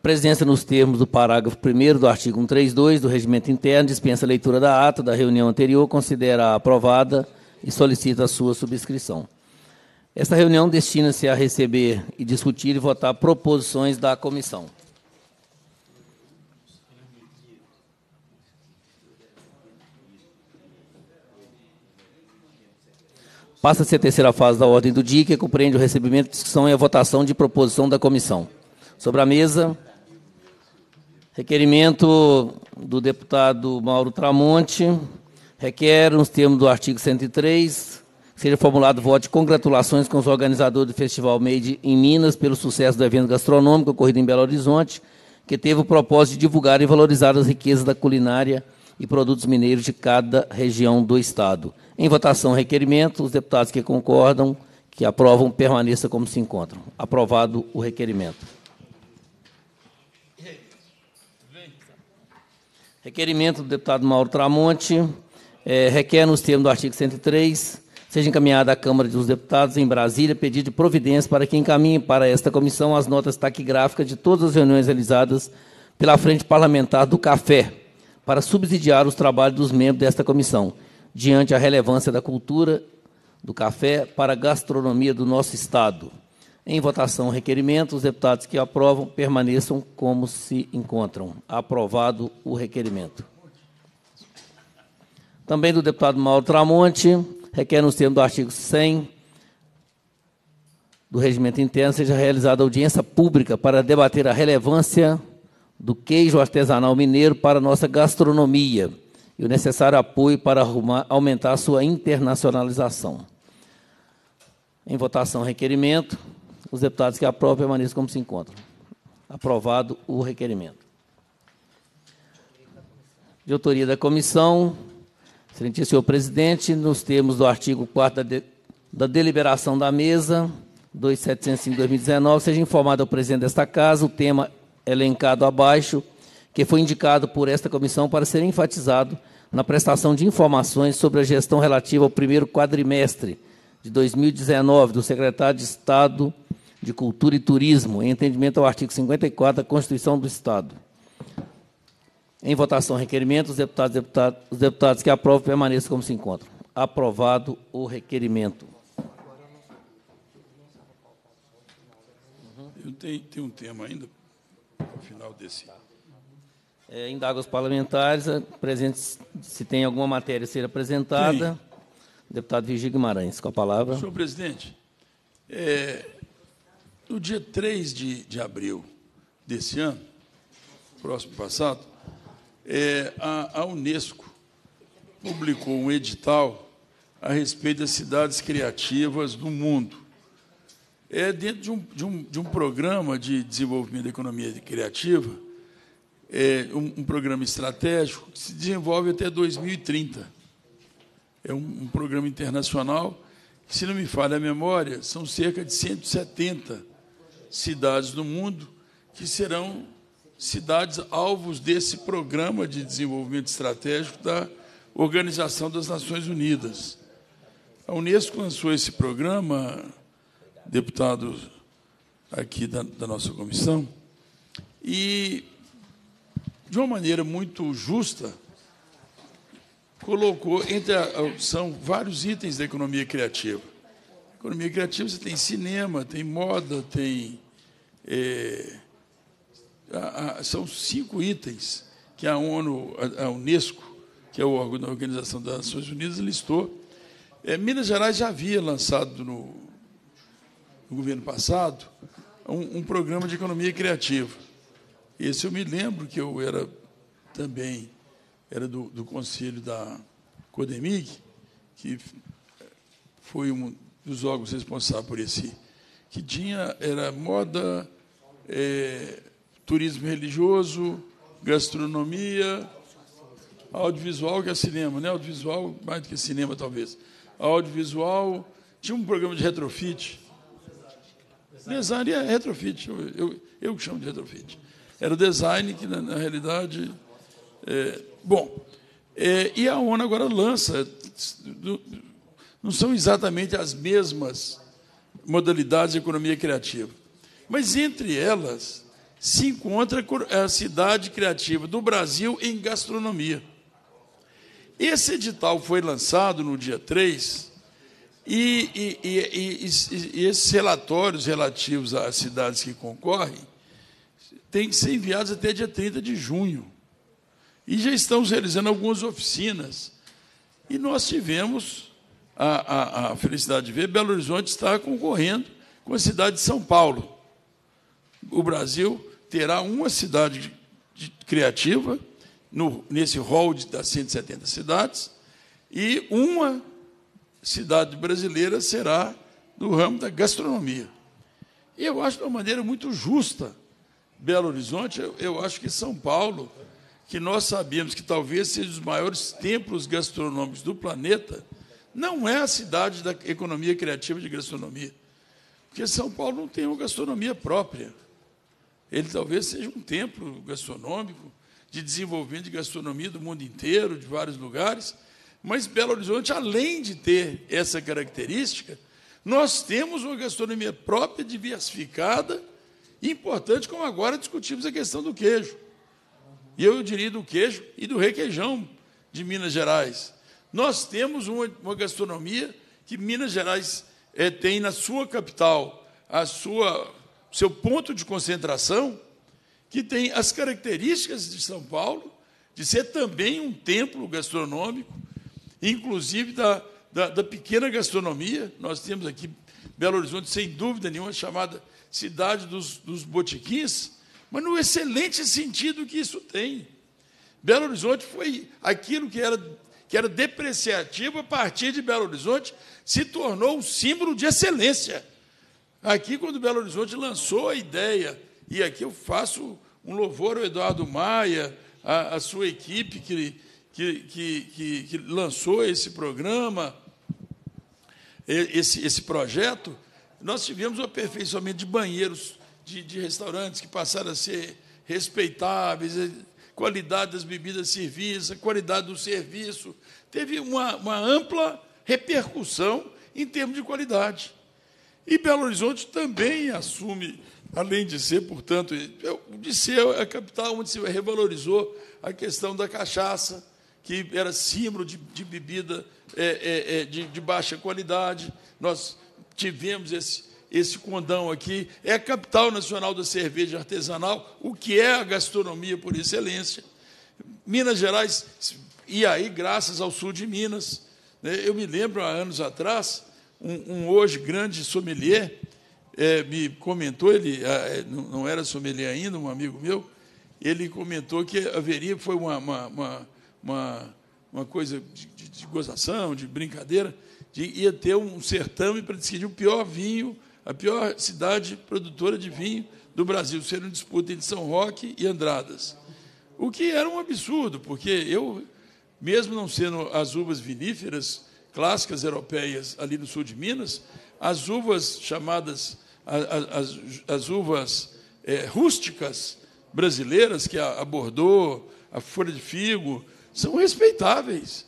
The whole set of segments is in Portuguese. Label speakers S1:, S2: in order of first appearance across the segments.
S1: A presidência, nos termos do parágrafo 1 do artigo 132 do Regimento Interno, dispensa a leitura da ata da reunião anterior, considera aprovada e solicita a sua subscrição. Esta reunião destina-se a receber e discutir e votar proposições da comissão. Passa-se a terceira fase da ordem do dia, que compreende o recebimento, discussão e a votação de proposição da comissão. Sobre a mesa, Requerimento do deputado Mauro Tramonte requer, nos termos do artigo 103, seja formulado voto de congratulações com os organizadores do Festival Made em Minas pelo sucesso do evento gastronômico ocorrido em Belo Horizonte, que teve o propósito de divulgar e valorizar as riquezas da culinária e produtos mineiros de cada região do Estado. Em votação, requerimento. Os deputados que concordam, que aprovam, permaneçam como se encontram. Aprovado o requerimento. Requerimento do deputado Mauro Tramonte. É, requer, nos termos do artigo 103, seja encaminhada à Câmara dos Deputados em Brasília pedido de providência para que encaminhe para esta comissão as notas taquigráficas de todas as reuniões realizadas pela Frente Parlamentar do Café, para subsidiar os trabalhos dos membros desta comissão, diante a relevância da cultura do café para a gastronomia do nosso Estado. Em votação, requerimento. Os deputados que aprovam permaneçam como se encontram. Aprovado o requerimento. Também do deputado Mauro Tramonte, requer no termo do artigo 100 do regimento interno seja realizada audiência pública para debater a relevância do queijo artesanal mineiro para a nossa gastronomia e o necessário apoio para arrumar, aumentar a sua internacionalização. Em votação, requerimento. Os deputados que aprovam permaneçam como se encontram. Aprovado o requerimento. De autoria da comissão, excelentíssimo senhor presidente, nos termos do artigo 4 da, de, da deliberação da mesa 2705-2019, seja informado ao presidente desta casa o tema elencado abaixo, que foi indicado por esta comissão para ser enfatizado na prestação de informações sobre a gestão relativa ao primeiro quadrimestre de 2019 do secretário de Estado de Cultura e Turismo, em entendimento ao artigo 54 da Constituição do Estado. Em votação, requerimento, os deputados, os deputados que aprovam permaneçam como se encontram. Aprovado o requerimento.
S2: Uhum. Eu tenho, tenho um tema ainda, no final desse. É, indago os
S1: parlamentares, é, presente, se tem alguma matéria a ser apresentada. Sim. Deputado Virgílio Guimarães, com a palavra. Senhor
S2: presidente, é, no dia 3 de, de abril desse ano, próximo passado, é, a, a Unesco publicou um edital a respeito das cidades criativas do mundo. É dentro de um, de um, de um programa de desenvolvimento da economia criativa, é um, um, programa estratégico que se desenvolve até 2030. É um, um programa internacional que, se não me falha a memória, são cerca de 170 cidades do mundo que serão cidades alvos desse programa de desenvolvimento estratégico da Organização das Nações Unidas. A Unesco lançou esse programa, deputado aqui da, da nossa comissão, e, de uma maneira muito justa, colocou entre a, são vários itens da economia criativa. Economia criativa você tem cinema, tem moda, tem. É, a, a, são cinco itens que a ONU, a, a, Unesco, que é o órgão da Organização das Nações Unidas, listou. É, Minas Gerais já havia lançado no, no governo passado um, um programa de economia criativa. Esse eu me lembro que eu era também era do, do conselho da Codemig, que foi um dos órgãos responsáveis por esse, que tinha, era moda, é, turismo religioso, gastronomia, audiovisual, que é cinema, né? Audiovisual, mais do que cinema, talvez. Audiovisual, tinha um programa de retrofit. Design é retrofit, eu, eu, eu chamo de retrofit. Era o design que, na, na realidade... É, bom, é, e a ONU agora lança... Do, não são exatamente as mesmas modalidades de economia criativa. Mas entre elas se encontra a cidade criativa do Brasil em gastronomia. Esse edital foi lançado no dia 3 e, e, e, e esses relatórios relativos às cidades que concorrem têm que ser enviados até dia 30 de junho. E já estamos realizando algumas oficinas. E nós tivemos a, a, a felicidade de ver, Belo Horizonte está concorrendo com a cidade de São Paulo. O Brasil terá uma cidade criativa no, nesse rol das 170 cidades e uma cidade brasileira será do ramo da gastronomia. E eu acho de uma maneira muito justa Belo Horizonte, eu, eu acho que São Paulo, que nós sabemos que talvez seja um dos maiores templos gastronômicos do planeta, não é a cidade da economia criativa de gastronomia. Porque São Paulo não tem uma gastronomia própria. Ele talvez seja um templo gastronômico, de desenvolvimento de gastronomia do mundo inteiro, de vários lugares. Mas Belo Horizonte, além de ter essa característica, nós temos uma gastronomia própria, diversificada, importante, como agora discutimos a questão do queijo. E eu diria do queijo e do requeijão de Minas Gerais. Nós temos uma, uma gastronomia que Minas Gerais é, tem na sua capital, a sua seu ponto de concentração, que tem as características de São Paulo, de ser também um templo gastronômico, inclusive da, da, da pequena gastronomia. Nós temos aqui Belo Horizonte, sem dúvida nenhuma, chamada cidade dos, dos botiquins, mas no excelente sentido que isso tem. Belo Horizonte foi aquilo que era que era depreciativo a partir de Belo Horizonte, se tornou um símbolo de excelência. Aqui, quando Belo Horizonte lançou a ideia, e aqui eu faço um louvor ao Eduardo Maia, à, sua equipe que, que, que, que, lançou esse programa, esse, esse projeto, nós tivemos o um aperfeiçoamento de banheiros de, de restaurantes que passaram a ser respeitáveis, qualidade das bebidas servidas, a qualidade do serviço. Teve uma, uma ampla repercussão em termos de qualidade. E Belo Horizonte também assume, além de ser, portanto, de ser a capital onde se revalorizou a questão da cachaça, que era símbolo de, de bebida é, é, é de, de baixa qualidade. Nós tivemos esse, esse condão aqui, é a capital nacional da cerveja artesanal, o que é a gastronomia por excelência. Minas Gerais, e aí, graças ao sul de Minas. Né, eu me lembro, há anos atrás, um, um hoje grande sommelier é, me comentou, ele ah, é, não era sommelier ainda, um amigo meu, ele comentou que haveria, foi uma, uma, uma, uma coisa de, de, de gozação, de brincadeira, de ia ter um certame para decidir o pior vinho a pior cidade produtora de vinho do Brasil, sendo disputa entre São Roque e Andradas. O que era um absurdo, porque eu, mesmo não sendo as uvas viníferas clássicas europeias ali no sul de Minas, as uvas chamadas, as, as uvas é, rústicas brasileiras, que é a, a Bordeaux, a folha de figo, são respeitáveis.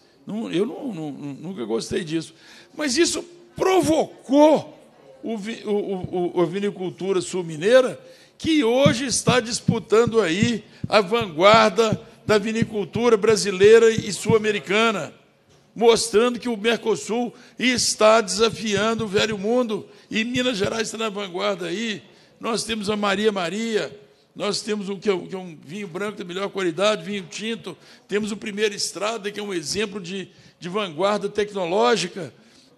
S2: eu não, não, nunca gostei disso. Mas isso provocou o, o, o, a vinicultura sul-mineira, que hoje está disputando aí a vanguarda da vinicultura brasileira e sul-americana, mostrando que o Mercosul está desafiando o velho mundo, e Minas Gerais está na vanguarda aí. Nós temos a Maria Maria, nós temos o que, é, é um vinho branco de melhor qualidade, vinho tinto, temos o Primeiro Estrada, que é um exemplo de, de vanguarda tecnológica.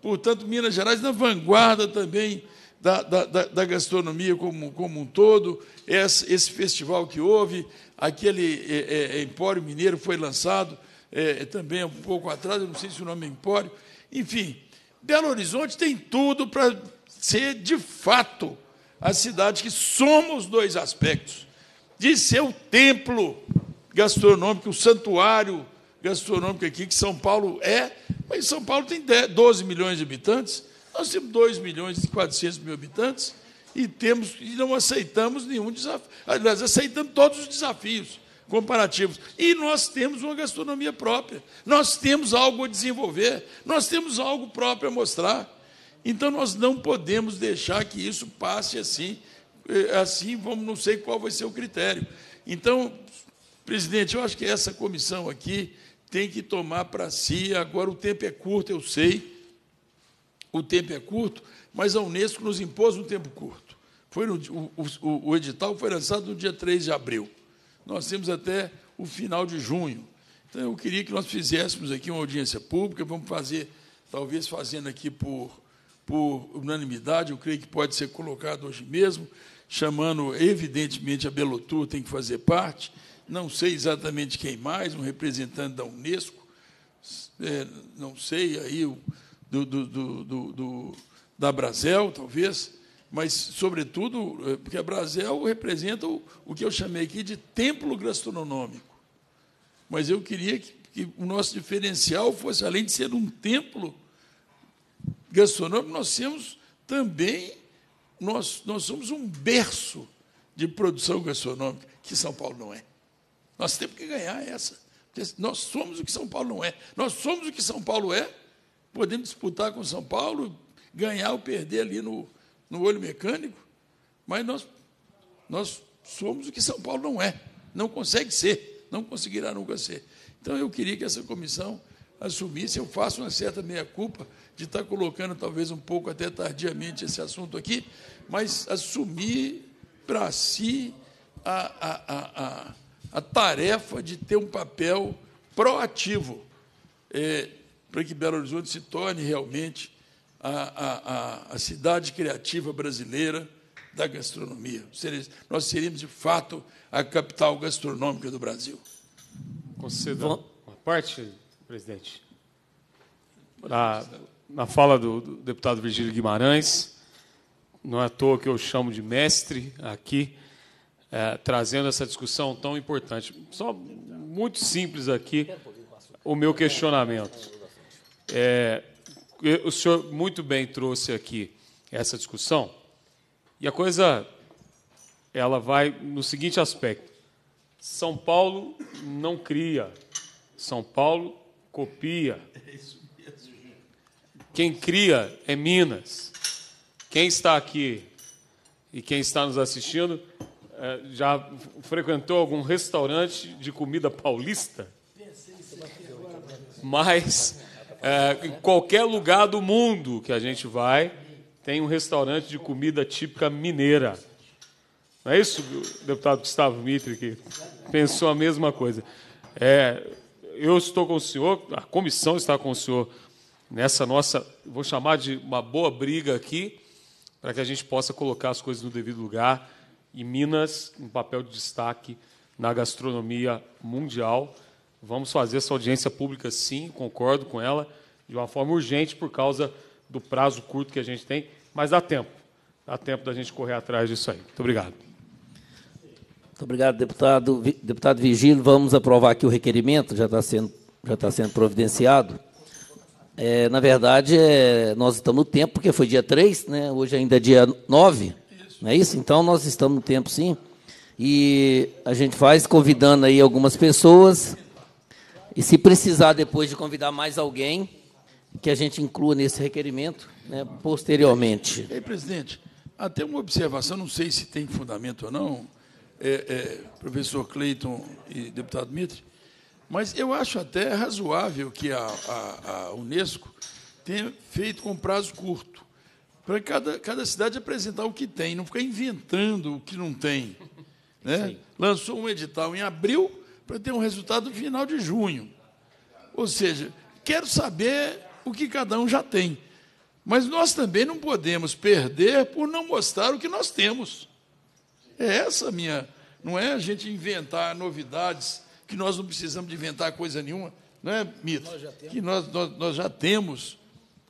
S2: Portanto, Minas Gerais na vanguarda também da, da, da gastronomia como, como, um todo. Esse, esse, festival que houve, aquele é, é, é Empório Mineiro foi lançado é, é também um pouco atrás, eu não sei se o nome é Empório. Enfim, Belo Horizonte tem tudo para ser, de fato, a cidade que somos dois aspectos de ser o templo gastronômico, o santuário gastronômica aqui, que São Paulo é, mas São Paulo tem 12 milhões de habitantes, nós temos 2 milhões e 400 mil habitantes e, temos, e não aceitamos nenhum desafio. Aliás, aceitamos todos os desafios comparativos. E nós temos uma gastronomia própria, nós temos algo a desenvolver, nós temos algo próprio a mostrar. Então, nós não podemos deixar que isso passe assim. Eh, assim, vamos, não sei qual vai ser o critério. Então, presidente, eu acho que essa comissão aqui tem que tomar para si. Agora, o tempo é curto, eu sei, o tempo é curto, mas a Unesco nos impôs um tempo curto. Foi no, o, o, o edital foi lançado no dia 3 de abril. Nós temos até o final de junho. Então, eu queria que nós fizéssemos aqui uma audiência pública, vamos fazer, talvez fazendo aqui por, por unanimidade, eu creio que pode ser colocado hoje mesmo, chamando, evidentemente, a Belotur tem que fazer parte, não sei exatamente quem mais, um representante da Unesco, é, não sei aí o, do, do, do, do, da Brasel, talvez, mas, sobretudo, é, porque a Brasel representa o, o que eu chamei aqui de templo gastronômico. Mas eu queria que, que o nosso diferencial fosse, além de ser um templo gastronômico, nós temos também, nós, nós somos um berço de produção gastronômica, que São Paulo não é. Nós temos que ganhar essa. Nós somos o que São Paulo não é. Nós somos o que São Paulo é. Podemos disputar com São Paulo, ganhar ou perder ali no, no olho mecânico, mas nós, nós somos o que São Paulo não é. Não consegue ser, não conseguirá nunca ser. Então eu queria que essa comissão assumisse, eu faço uma certa meia-culpa de estar colocando, talvez um pouco até tardiamente, esse assunto aqui, mas assumir para si a, a, a, a a tarefa de ter um papel proativo é, para que Belo Horizonte se torne realmente a, a, a cidade criativa brasileira da gastronomia. Nós seríamos, de fato, a capital gastronômica do Brasil. Concedo
S3: uma parte, presidente. Na, na fala do, do deputado Virgílio Guimarães, não é à toa que eu chamo de mestre aqui, é, trazendo essa discussão tão importante. Só muito simples aqui o meu questionamento. É, o senhor muito bem trouxe aqui essa discussão e a coisa ela vai no seguinte aspecto: São Paulo não cria, São Paulo copia. Quem cria é Minas. Quem está aqui e quem está nos assistindo é, já frequentou algum restaurante de comida paulista? Mas é, em qualquer lugar do mundo que a gente vai, tem um restaurante de comida típica mineira. Não é isso, deputado Gustavo Mitre, que pensou a mesma coisa. É, eu estou com o senhor, a comissão está com o senhor nessa nossa, vou chamar de uma boa briga aqui, para que a gente possa colocar as coisas no devido lugar e Minas, um papel de destaque na gastronomia mundial. Vamos fazer essa audiência pública, sim, concordo com ela, de uma forma urgente, por causa do prazo curto que a gente tem, mas dá tempo. Dá tempo da gente correr atrás disso aí. Muito obrigado. Muito obrigado,
S1: deputado. Deputado Vigílio, vamos aprovar aqui o requerimento, já está sendo, já está sendo providenciado. É, na verdade, é, nós estamos no tempo, porque foi dia 3, né? hoje ainda é dia 9. Não é isso? Então nós estamos no tempo sim. E a gente faz convidando aí algumas pessoas. E se precisar depois de
S2: convidar mais alguém,
S1: que a gente inclua nesse requerimento né, posteriormente.
S2: Ei, presidente, até uma observação, não sei se tem fundamento ou não, é, é, professor Cleiton e deputado Mitre, mas eu acho até razoável que a, a, a Unesco tenha feito com prazo curto para cada, cada cidade apresentar o que tem, não ficar inventando o que não tem. Né? Lançou um edital em abril para ter um resultado no final de junho. Ou seja, quero saber o que cada um já tem. Mas nós também não podemos perder por não mostrar o que nós temos. É essa a minha. Não é a gente inventar novidades que nós não precisamos de inventar coisa nenhuma, não é, Mito? Que nós, nós, nós já temos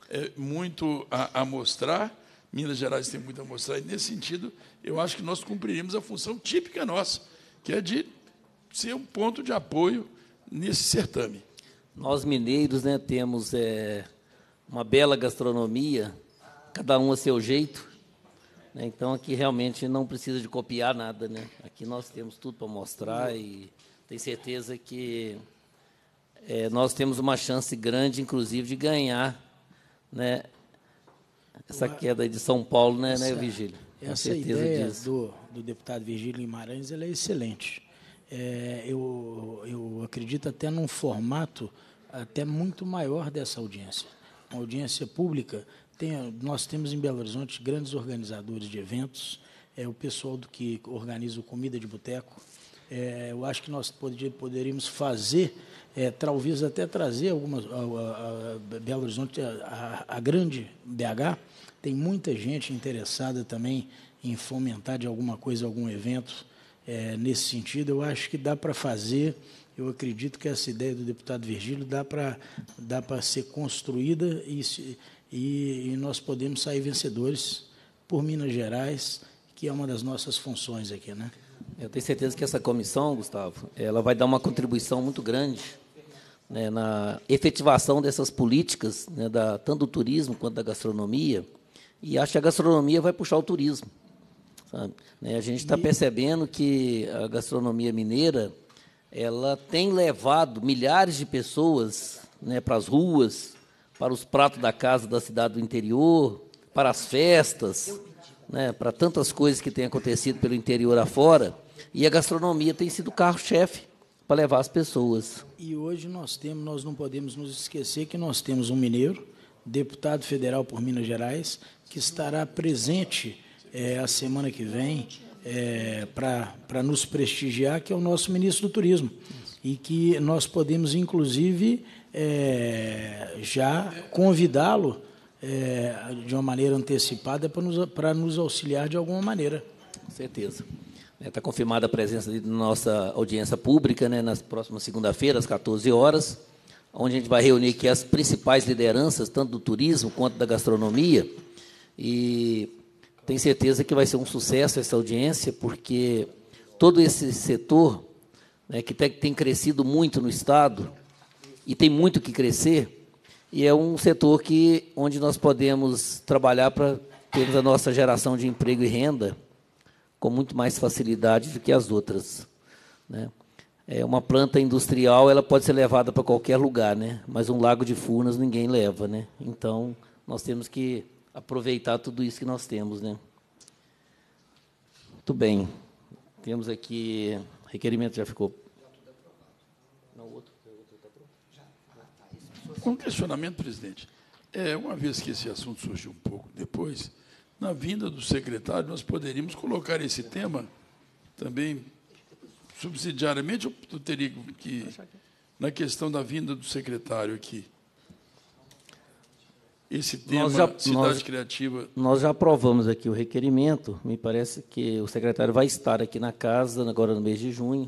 S2: é, muito a, a, mostrar, Minas Gerais tem muito a mostrar, e nesse sentido, eu acho que nós cumpriremos a função típica nossa, que é de ser um ponto de apoio nesse certame. Nós
S1: mineiros né, temos é, uma bela gastronomia, cada um a seu jeito. Né, então aqui realmente não precisa de copiar nada. Né? Aqui nós temos tudo para mostrar e tenho certeza que é, nós temos uma chance grande, inclusive, de ganhar né, essa queda de São Paulo, né, né essa, né certeza Com essa ideia
S4: do, do, deputado Virgílio Guimarães ela é excelente. É, eu, eu acredito até num formato até muito maior dessa audiência. Uma audiência pública, tem, nós temos em Belo Horizonte grandes organizadores de eventos, é o pessoal do que organiza o Comida de Boteco, é, eu acho que nós poderíamos fazer, é, talvez até trazer algumas. A, a Belo Horizonte, a, a, grande BH, tem muita gente interessada também em fomentar de alguma coisa, algum evento é, nesse sentido. Eu acho que dá para fazer. Eu acredito que essa ideia do deputado Virgílio dá para dá para ser construída e, e, e nós podemos sair vencedores por Minas Gerais, que é uma das nossas funções aqui, né?
S1: Eu tenho certeza que essa comissão, Gustavo, ela vai dar uma contribuição muito grande né, na efetivação dessas políticas, né, da, tanto do turismo quanto da gastronomia, e acho que a gastronomia vai puxar o turismo. Né, a gente está percebendo que a gastronomia mineira ela tem levado milhares de pessoas né, para as ruas, para os pratos da casa da cidade do interior, para as festas, né, para tantas coisas que têm acontecido pelo interior afora. E a gastronomia tem sido o carro-chefe para levar as pessoas.
S4: E hoje nós temos, nós não podemos nos esquecer que nós temos um mineiro, deputado federal por Minas Gerais, que estará presente é, a semana que vem é, eh, para nos prestigiar, que é o nosso ministro do Turismo. E que nós podemos, inclusive, é, já convidá-lo é, de uma maneira antecipada para nos, para nos auxiliar de alguma maneira. Com certeza.
S1: Está né, confirmada a presença da nossa audiência pública, né, nas próximas segunda-feira, às 14 horas, onde a gente vai reunir aqui as principais lideranças, tanto do turismo quanto da gastronomia. E tenho certeza que vai ser um sucesso essa audiência, porque todo esse setor, né, que tem crescido muito no Estado, e tem muito que crescer, e é um setor que, onde nós podemos trabalhar para termos a nossa geração de emprego e renda com muito mais facilidade do que as outras. Né? É uma planta industrial, ela pode ser levada para qualquer lugar, né? Mas um lago de Furnas ninguém leva, né? Então nós temos que aproveitar tudo isso que nós temos, né? Muito bem. Temos aqui
S2: requerimento já ficou. Tá um questionamento, presidente. É, uma vez que esse assunto surgiu um pouco depois, na vinda do secretário, nós poderíamos colocar esse tema também subsidiariamente, eu teria que, na questão da vinda do secretário aqui, esse tema nós já, cidade nós, criativa. Nós já
S1: aprovamos aqui o requerimento. Me parece que o secretário vai estar aqui na casa agora no mês de junho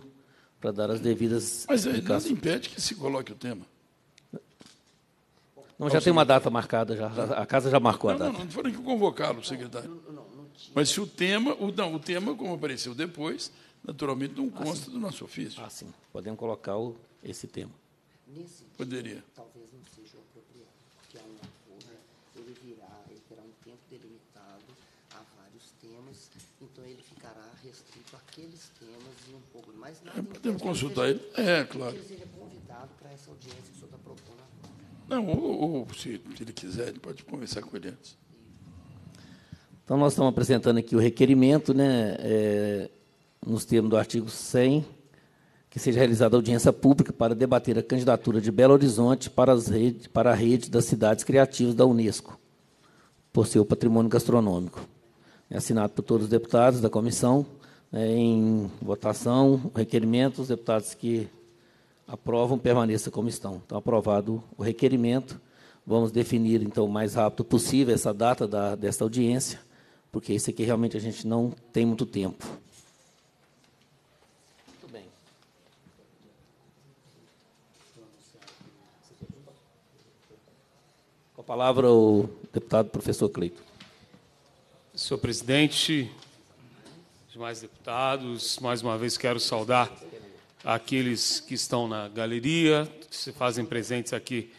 S1: para dar as devidas. Mas aí eh, nada
S2: impede que se coloque o tema.
S1: Não, já tem uma data marcada, já. a casa já marcou a data. Não,
S2: não, não foram que convocaram o secretário. Mas se o tema, o, não, o tema, como apareceu depois, naturalmente não ah, consta ah, do nosso ofício. Ah, sim. Podemos colocar o, esse tema. Nesse Poderia. Dia,
S1: talvez não seja o apropriado, porque é a lavoura ele virá, ele terá um tempo delimitado a vários temas, então ele ficará restrito àqueles temas e um pouco mais. Nada é, podemos consultar ele. É, claro. Que ele seja convidado para essa audiência que o senhor está propondo
S2: não, ou, ou se, se, ele quiser, ele pode conversar com ele antes.
S1: Então, nós estamos apresentando aqui o requerimento, né, é, nos termos do artigo 100, que seja realizada audiência pública para debater a candidatura de Belo Horizonte para, as rede, para a rede das cidades criativas da Unesco, por seu patrimônio gastronômico. É assinado por todos os deputados da comissão, é, em votação, requerimento os deputados que aprovam, permaneça como estão. Então, aprovado o requerimento. Vamos definir, então, o mais rápido possível essa data da, desta audiência, porque isso aqui realmente a gente não tem muito tempo. Muito bem.
S3: Com a palavra, o
S1: deputado professor Cleito.
S3: Senhor presidente, demais deputados, mais uma vez quero saudar aqueles que estão na galeria, que se fazem presentes aqui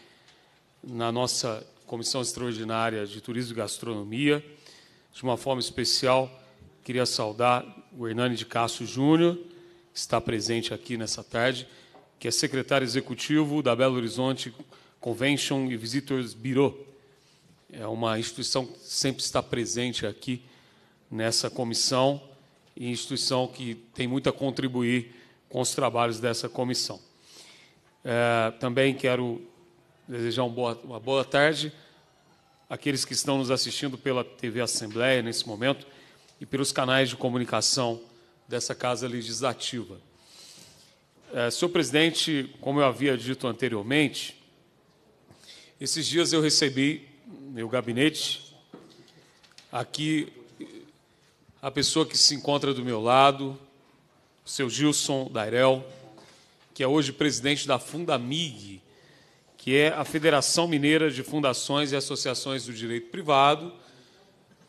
S3: na nossa Comissão Extraordinária de Turismo e Gastronomia. De uma forma especial, queria saudar o Hernani de Castro Júnior, que está presente aqui nessa tarde, que é secretário executivo da Belo Horizonte Convention e Visitors Bureau. É uma instituição que sempre está presente aqui nessa comissão e instituição que tem muito a contribuir com os trabalhos dessa comissão. É, também quero desejar uma boa, uma boa tarde àqueles que estão nos assistindo pela TV Assembleia nesse momento e pelos canais de comunicação dessa Casa Legislativa. É, senhor presidente, como eu havia dito anteriormente, esses dias eu recebi no meu gabinete aqui a pessoa que se encontra do meu lado, o seu Gilson Dairel, que é hoje presidente da Fundamig, que é a Federação Mineira de Fundações e Associações do Direito Privado,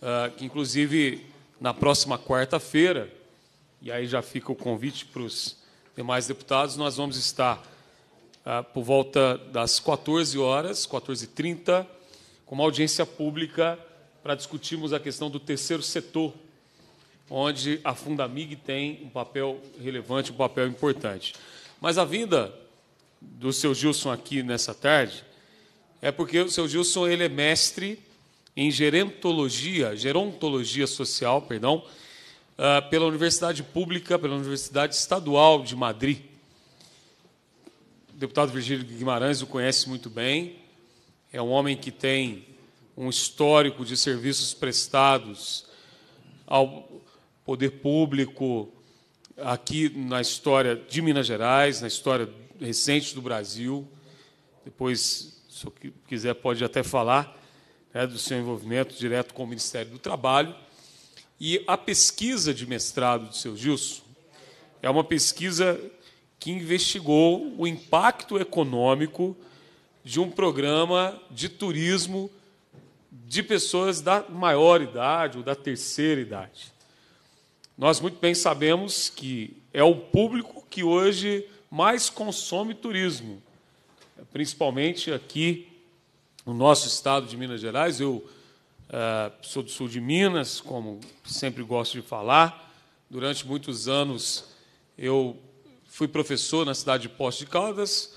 S3: ah, que inclusive na próxima quarta-feira, e aí já fica o convite para os demais deputados, nós vamos estar ah, por volta das 14 horas, 14h30, com uma audiência pública para discutirmos a questão do terceiro setor onde a Fundamig tem um papel relevante, um papel importante. Mas a vinda do seu Gilson aqui nessa tarde é porque o seu Gilson ele é mestre em gerontologia, gerontologia social, perdão, ah, pela Universidade Pública, pela Universidade Estadual de Madrid. O deputado Virgílio Guimarães o conhece muito bem. É um homem que tem um histórico de serviços prestados ao, poder público aqui na história de Minas Gerais, na história recente do Brasil. Depois, se eu quiser, pode até falar né, do seu envolvimento direto com o Ministério do Trabalho. E a pesquisa de mestrado do seu Gilson é uma pesquisa que investigou o impacto econômico de um programa de turismo de pessoas da maior idade ou da terceira idade. Nós muito bem sabemos que é o público que hoje mais consome turismo, principalmente aqui no nosso estado de Minas Gerais. Eu eh, sou do sul de Minas, como sempre gosto de falar. Durante muitos anos eu fui professor na cidade de Poços de Caldas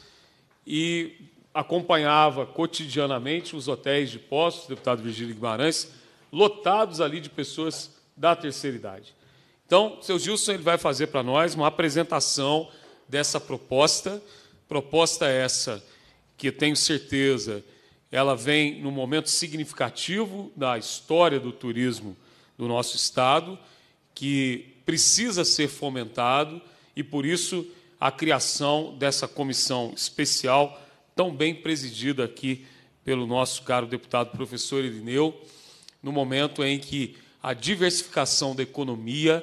S3: e acompanhava cotidianamente os hotéis de Poços, deputado Virgílio Guimarães, lotados ali de pessoas da terceira idade. Então, seu Gilson ele vai fazer para nós uma apresentação dessa proposta. Proposta essa que tenho certeza ela vem num momento significativo da história do turismo do nosso estado, que precisa ser fomentado e por isso a criação dessa comissão especial, tão bem presidida aqui pelo nosso caro deputado professor Irineu, no momento em que a diversificação da economia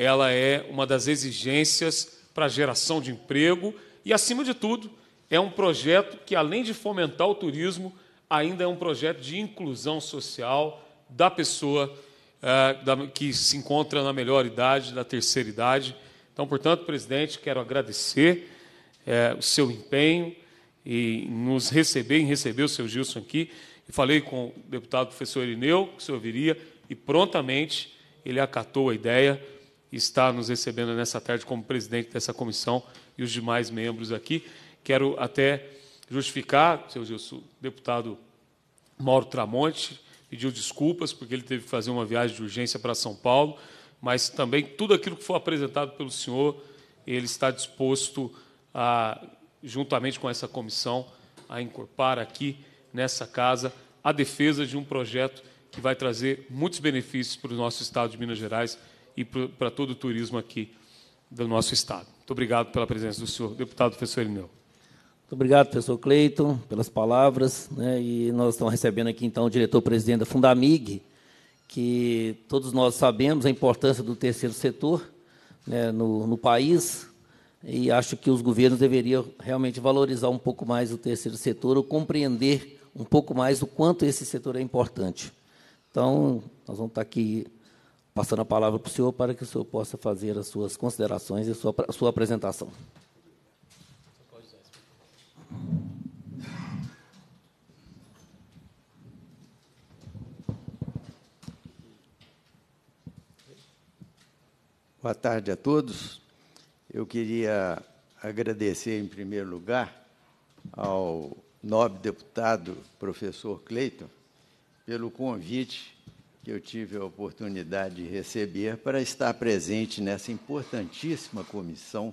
S3: ela é uma das exigências para a geração de emprego e, acima de tudo, é um projeto que, além de fomentar o turismo, ainda é um projeto de inclusão social da pessoa eh, da, que se encontra na melhor idade, da terceira idade. Então, portanto, presidente, quero agradecer eh, o seu empenho e nos receber, em receber o seu Gilson aqui. Eu falei com o deputado professor Irineu que o senhor viria e prontamente ele acatou a ideia está nos recebendo nessa tarde como presidente dessa comissão e os demais membros aqui. Quero até justificar, seu Gilson, deputado Mauro Tramonte pediu desculpas porque ele teve que fazer uma viagem de urgência para São Paulo, mas também tudo aquilo que for apresentado pelo senhor, ele está disposto a, juntamente com essa comissão, a incorporar aqui nessa casa a defesa de um projeto que vai trazer muitos benefícios para o nosso estado de Minas Gerais e para todo o turismo aqui do nosso Estado. Muito obrigado pela presença do senhor, deputado professor Irineu.
S1: Muito obrigado, professor Cleiton, pelas palavras. Né? E nós estamos recebendo aqui, então, o diretor-presidente da Fundamig, que todos nós sabemos a importância do terceiro setor né, no, no país, e acho que os governos deveriam realmente valorizar um pouco mais o terceiro setor ou compreender um pouco mais o quanto esse setor é importante. Então, nós vamos estar aqui passando a palavra para o senhor para que o senhor possa fazer as suas considerações e a sua, a sua apresentação.
S5: Boa tarde a todos. Eu queria agradecer, em primeiro lugar, ao nobre deputado professor Cleiton pelo convite que eu tive a oportunidade de receber para estar presente nessa importantíssima comissão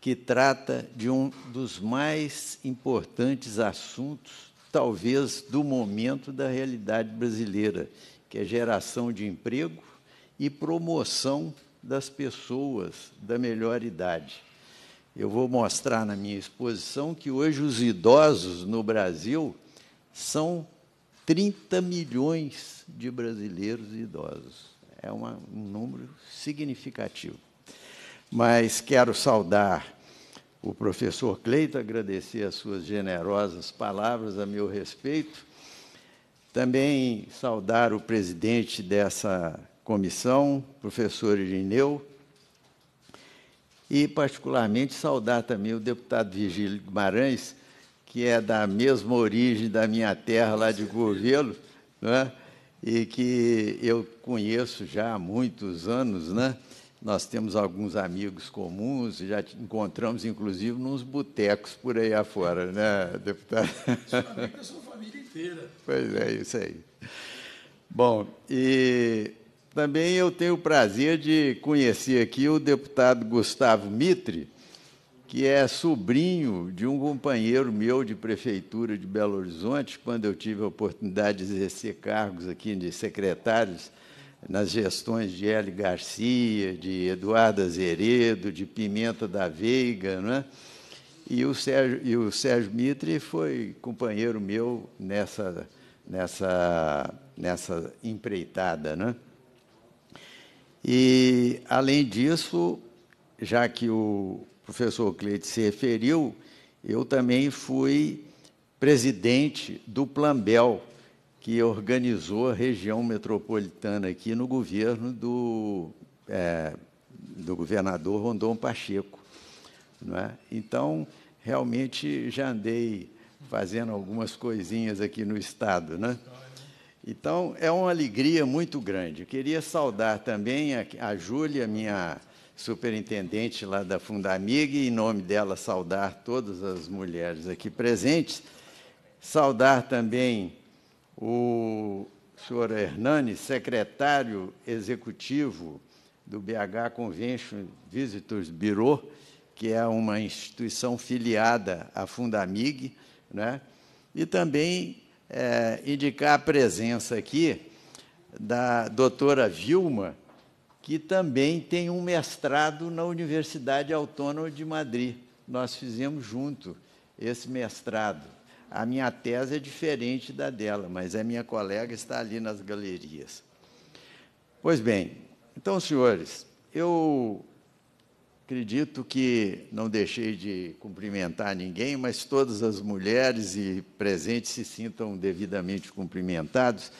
S5: que trata de um dos mais importantes assuntos, talvez do momento da realidade brasileira, que é geração de emprego e promoção das pessoas da melhor idade. Eu vou mostrar na minha exposição que hoje os idosos no Brasil são 30 milhões de brasileiros idosos. É uma, um número significativo. Mas quero saudar o professor Cleito, agradecer as suas generosas palavras a meu respeito. Também saudar o presidente dessa comissão, professor Irineu, e particularmente saudar também o deputado Virgílio Guimarães, que é da mesma origem da minha terra lá de Govelo, né? e que eu conheço já há muitos anos, né? Nós temos alguns amigos comuns, já encontramos, inclusive, nos botecos por aí afora, né, deputado? Amigos é são família inteira. Pois é, isso aí. Bom, e também eu tenho o prazer de conhecer aqui o deputado Gustavo Mitre, que é sobrinho de um companheiro meu de prefeitura de Belo Horizonte, quando eu tive a oportunidade de exercer cargos aqui de secretários nas gestões de Hélio Garcia, de Eduardo Azeredo, de Pimenta da Veiga, é? E o Sérgio, e o Sérgio Mitre foi companheiro meu nessa, nessa, nessa empreitada, né? E, além disso, já que o, professor Cleide se referiu, eu também fui presidente do Bel, que organizou a região metropolitana aqui no governo do, é, do governador Rondon Pacheco. É? Então, realmente já andei fazendo algumas coisinhas aqui no Estado. Né? Então, é uma alegria muito grande. Eu queria saudar também a, a Júlia, minha superintendente lá da Fundamig, e em nome dela saudar todas as mulheres aqui presentes. Saudar também o senhor Hernani, secretário executivo do BH Convention Visitors Bureau, que é uma instituição filiada à Fundamig, né? e também é, indicar a presença aqui da doutora Vilma, que também tem um mestrado na Universidade Autônoma de Madrid. Nós fizemos junto esse mestrado. A minha tese é diferente da dela, mas a minha colega está ali nas galerias. Pois bem, então, senhores, eu acredito que não deixei de cumprimentar ninguém, mas todas as mulheres e presentes se sintam devidamente cumprimentados.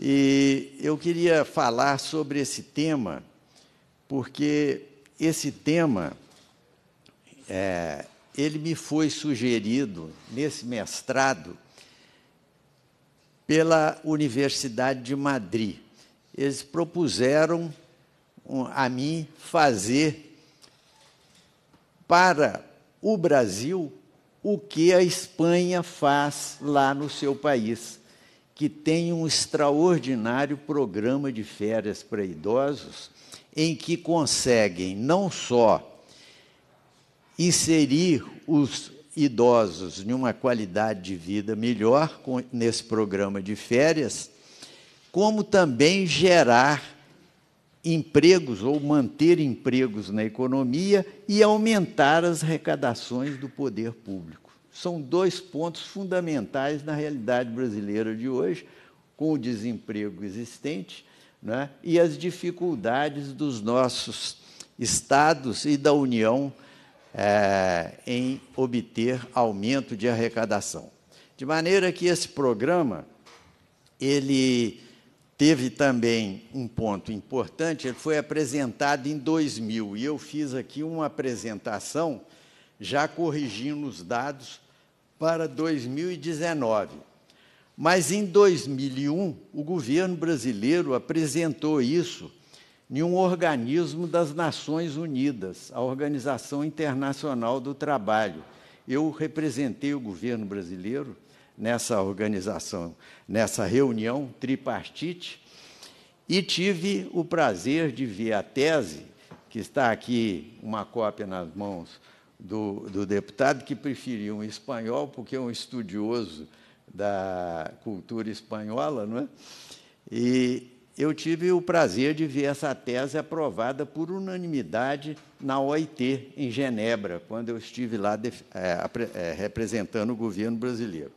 S5: E eu queria falar sobre esse tema, porque esse tema, é, ele me foi sugerido nesse mestrado pela Universidade de Madrid. Eles propuseram a mim fazer para o Brasil o que a Espanha faz lá no seu país que tem um extraordinário programa de férias para idosos, em que conseguem não só inserir os idosos em uma qualidade de vida melhor com, nesse programa de férias, como também gerar empregos ou manter empregos na economia e aumentar as arrecadações do poder público são dois pontos fundamentais na realidade brasileira de hoje, com o desemprego existente né, e as dificuldades dos nossos estados e da União é, em obter aumento de arrecadação. De maneira que esse programa, ele teve também um ponto importante, ele foi apresentado em 2000, e eu fiz aqui uma apresentação já corrigindo os dados para 2019. Mas em 2001, o governo brasileiro apresentou isso em um organismo das Nações Unidas, a Organização Internacional do Trabalho. Eu representei o governo brasileiro nessa organização, nessa reunião tripartite, e tive o prazer de ver a tese, que está aqui, uma cópia nas mãos do, do deputado que preferia um espanhol, porque é um estudioso da cultura espanhola, não é? E eu tive o prazer de ver essa tese aprovada por unanimidade na OIT, em Genebra, quando eu estive lá é, é, representando o governo brasileiro.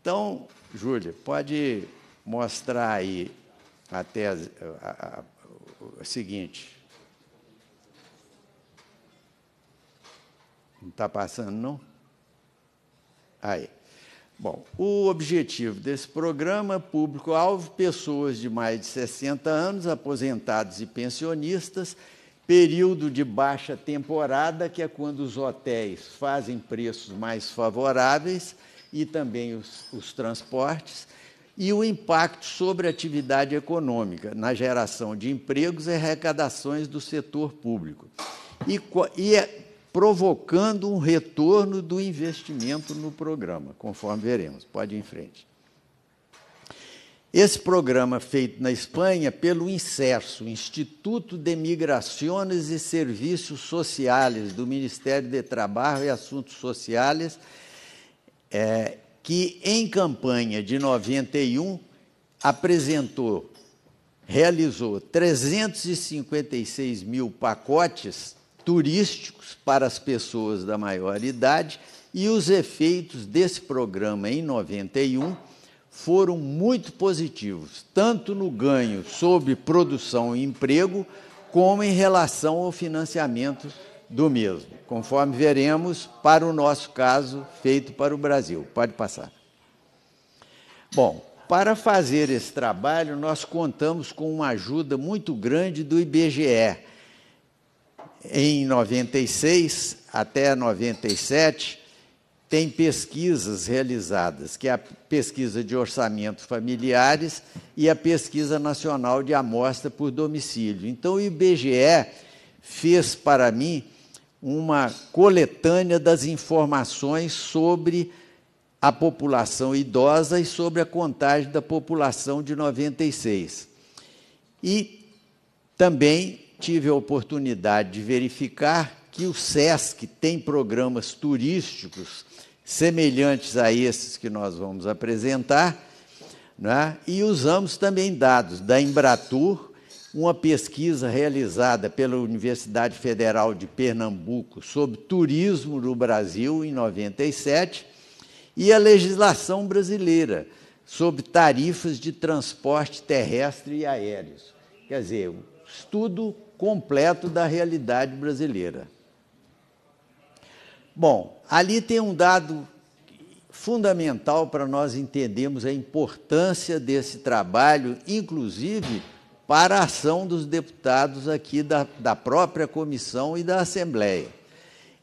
S5: Então, Júlia, pode mostrar aí a tese a, a, a, a seguinte. Não está passando, não? Aí. Bom, o objetivo desse programa público-alvo, pessoas de mais de 60 anos, aposentados e pensionistas, período de baixa temporada, que é quando os hotéis fazem preços mais favoráveis e também os, os transportes, e o impacto sobre a atividade econômica na geração de empregos e arrecadações do setor público. E, e é, provocando um retorno do investimento no programa, conforme veremos. Pode ir em frente. Esse programa feito na Espanha é pelo INSERSO, Instituto de Migrações e Serviços Sociais do Ministério de Trabalho e Assuntos Sociais, é, que em campanha de 91 apresentou, realizou 356 mil pacotes turísticos para as pessoas da maior idade e os efeitos desse programa em 91 foram muito positivos, tanto no ganho sobre produção e emprego, como em relação ao financiamento do mesmo, conforme veremos para o nosso caso feito para o Brasil. Pode passar. Bom, para fazer esse trabalho, nós contamos com uma ajuda muito grande do IBGE, em 96 até 97, tem pesquisas realizadas, que é a pesquisa de orçamentos familiares e a pesquisa nacional de amostra por domicílio. Então, o IBGE fez para mim uma coletânea das informações sobre a população idosa e sobre a contagem da população de 96. E também tive a oportunidade de verificar que o SESC tem programas turísticos semelhantes a esses que nós vamos apresentar, né? e usamos também dados da Embratur, uma pesquisa realizada pela Universidade Federal de Pernambuco sobre turismo no Brasil em 97 e a legislação brasileira sobre tarifas de transporte terrestre e aéreos. Quer dizer, estudo completo da realidade brasileira. Bom, ali tem um dado fundamental para nós entendermos a importância desse trabalho, inclusive para a ação dos deputados aqui da, da própria comissão e da Assembleia.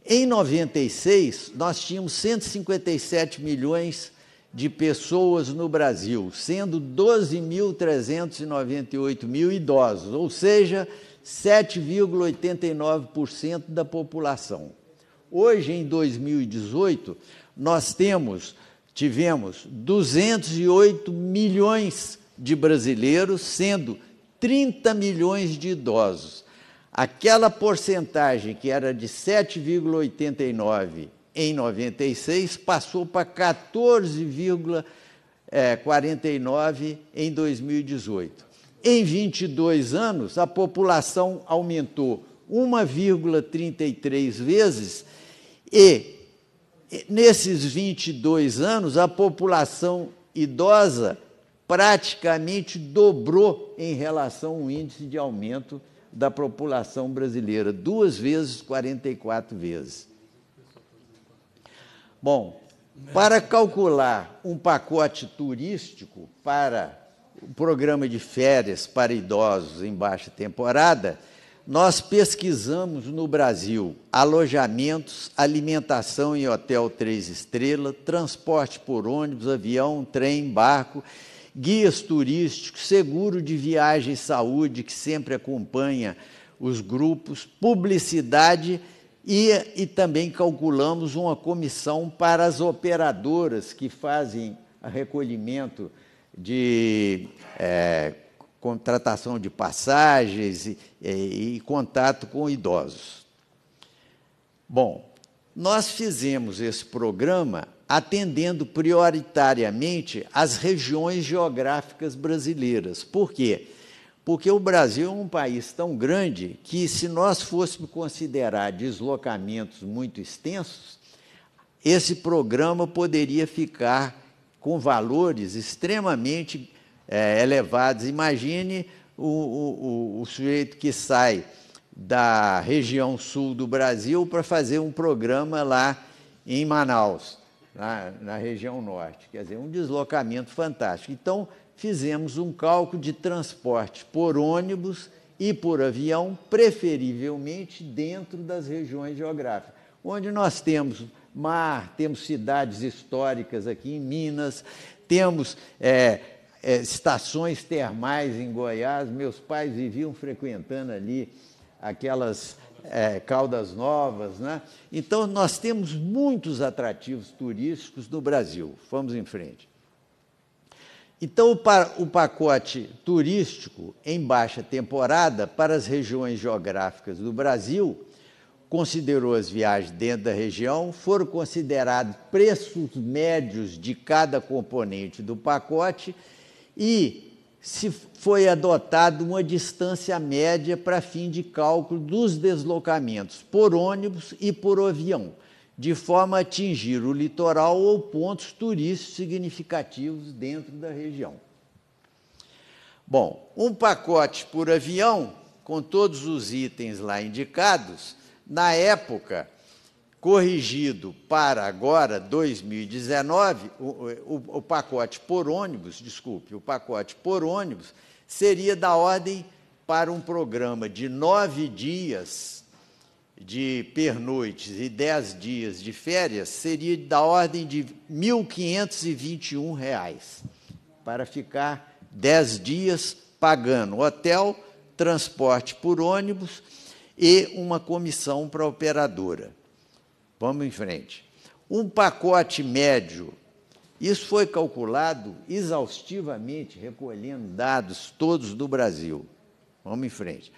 S5: Em 96, nós tínhamos 157 milhões de pessoas no Brasil, sendo 12.398 mil idosos, ou seja, 7,89% da população. Hoje, em 2018, nós temos, tivemos 208 milhões de brasileiros, sendo 30 milhões de idosos. Aquela porcentagem que era de 7,89 em 96 passou para 14,49 eh, em 2018. Em 22 anos, a população aumentou 1,33 vezes e nesses 22 anos a população idosa praticamente dobrou em relação ao índice de aumento da população brasileira, duas vezes 44 vezes. Bom, para calcular um pacote turístico para o programa de férias para idosos em baixa temporada, nós pesquisamos no Brasil alojamentos, alimentação em hotel três estrelas, transporte por ônibus, avião, trem, barco, guias turísticos, seguro de viagem e saúde que sempre acompanha os grupos, publicidade e, e também calculamos uma comissão para as operadoras que fazem recolhimento de é, contratação de passagens e, e, e contato com idosos. Bom, nós fizemos esse programa atendendo prioritariamente as regiões geográficas brasileiras. Por quê? Porque o Brasil é um país tão grande que, se nós fôssemos considerar deslocamentos muito extensos, esse programa poderia ficar com valores extremamente é, elevados. Imagine o, o, o, o sujeito que sai da região sul do Brasil para fazer um programa lá em Manaus, na, na, região norte. Quer dizer, um deslocamento fantástico. Então, fizemos um cálculo de transporte por ônibus e por avião, preferivelmente dentro das regiões geográficas, onde nós temos mar, temos cidades históricas aqui em Minas, temos é, é, estações termais em Goiás. Meus pais viviam frequentando ali aquelas é, Caldas Novas, né? Então, nós temos muitos atrativos turísticos no Brasil. Vamos em frente. Então, o pacote turístico em baixa temporada para as regiões geográficas do Brasil considerou as viagens dentro da região, foram considerados preços médios de cada componente do pacote e se foi adotada uma distância média para fim de cálculo dos deslocamentos por ônibus e por avião, de forma a atingir o litoral ou pontos turísticos significativos dentro da região. Bom, um pacote por avião, com todos os itens lá indicados, na época, corrigido para agora, 2019, o, o, o, pacote por ônibus, desculpe, o pacote por ônibus seria da ordem para um programa de nove dias de pernoites e dez dias de férias, seria da ordem de R$ 1.521, reais, para ficar dez dias pagando hotel, transporte por ônibus e uma comissão para a operadora. Vamos em frente. Um pacote médio. Isso foi calculado exaustivamente, recolhendo dados todos do Brasil. Vamos em frente.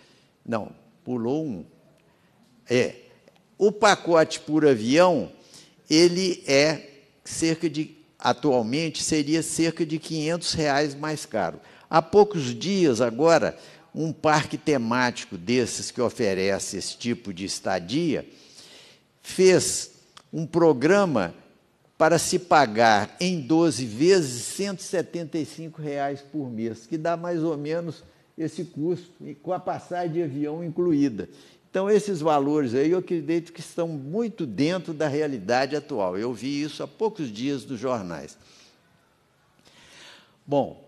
S5: Não, pulou um. É. O pacote por avião, ele é cerca de, atualmente, seria cerca de 500 reais mais caro. Há poucos dias agora, um parque temático desses que oferece esse tipo de estadia, fez um programa para se pagar em 12 vezes R$ 175 reais por mês, que dá mais ou menos esse custo, com a passagem de avião incluída. Então, esses valores aí eu acredito que estão muito dentro da realidade atual. Eu vi isso há poucos dias nos jornais. Bom,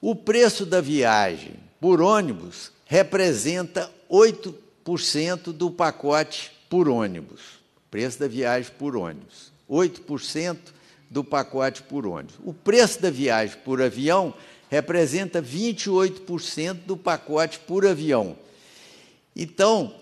S5: o preço da viagem por ônibus representa 8% do pacote por ônibus, preço da viagem por ônibus. 8% do pacote por ônibus. O preço da viagem por avião representa 28% do pacote por avião. Então,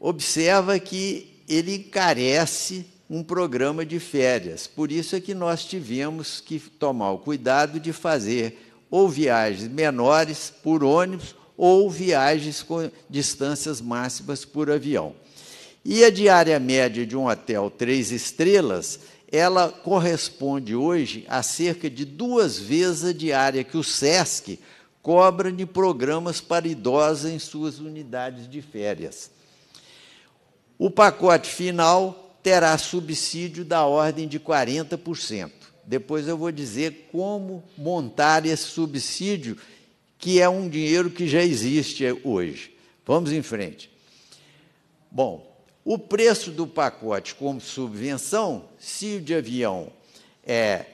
S5: observa que ele encarece um programa de férias. Por isso é que nós tivemos que tomar o cuidado de fazer ou viagens menores por ônibus ou viagens com distâncias máximas por avião. E a diária média de um hotel três estrelas, ela corresponde hoje a cerca de duas vezes a diária que o SESC cobra de programas para idosos em suas unidades de férias. O pacote final terá subsídio da ordem de 40%. Depois eu vou dizer como montar esse subsídio, que é um dinheiro que já existe hoje. Vamos em frente. Bom, o preço do pacote como subvenção, se o de avião é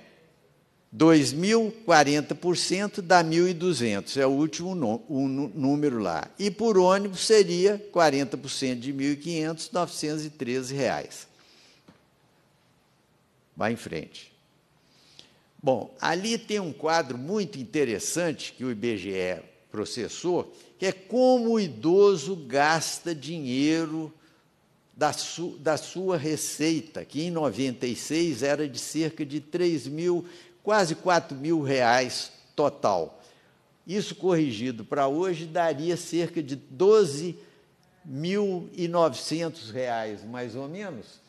S5: 2.040% dá 1.200, é o último número lá. E por ônibus seria 40% de 1.500, R$ 913. Reais. Vai em frente. Bom, ali tem um quadro muito interessante que o IBGE processou, que é como o idoso gasta dinheiro da, su, da sua receita, que em 96 era de cerca de 3 mil, quase 4 mil reais total. Isso corrigido para hoje daria cerca de 12 mil e 900 reais, mais ou menos,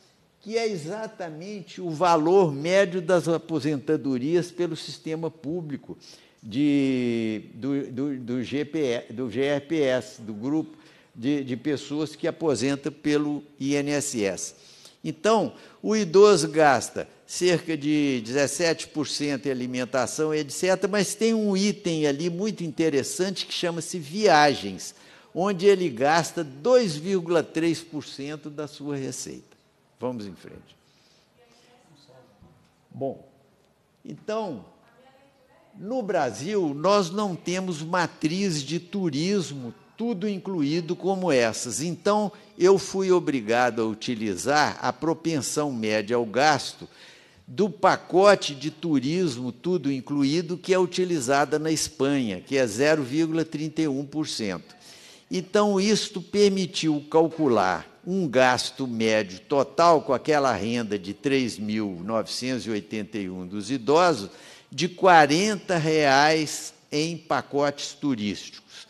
S5: que é exatamente o valor médio das aposentadorias pelo sistema público de, do, do, do, GPS, do GRPS, do grupo de, de pessoas que aposenta pelo INSS. Então, o idoso gasta cerca de 17% em alimentação, etc., mas tem um item ali muito interessante que chama-se viagens, onde ele gasta 2,3% da sua receita. Vamos em frente. Bom, então, no Brasil, nós não temos matriz de turismo, tudo incluído como essas. Então, eu fui obrigado a utilizar a propensão média ao gasto do pacote de turismo, tudo incluído, que é utilizada na Espanha, que é 0,31%. Então, isto permitiu calcular um gasto médio total com aquela renda de 3.981 dos idosos de R$ 40 reais em pacotes turísticos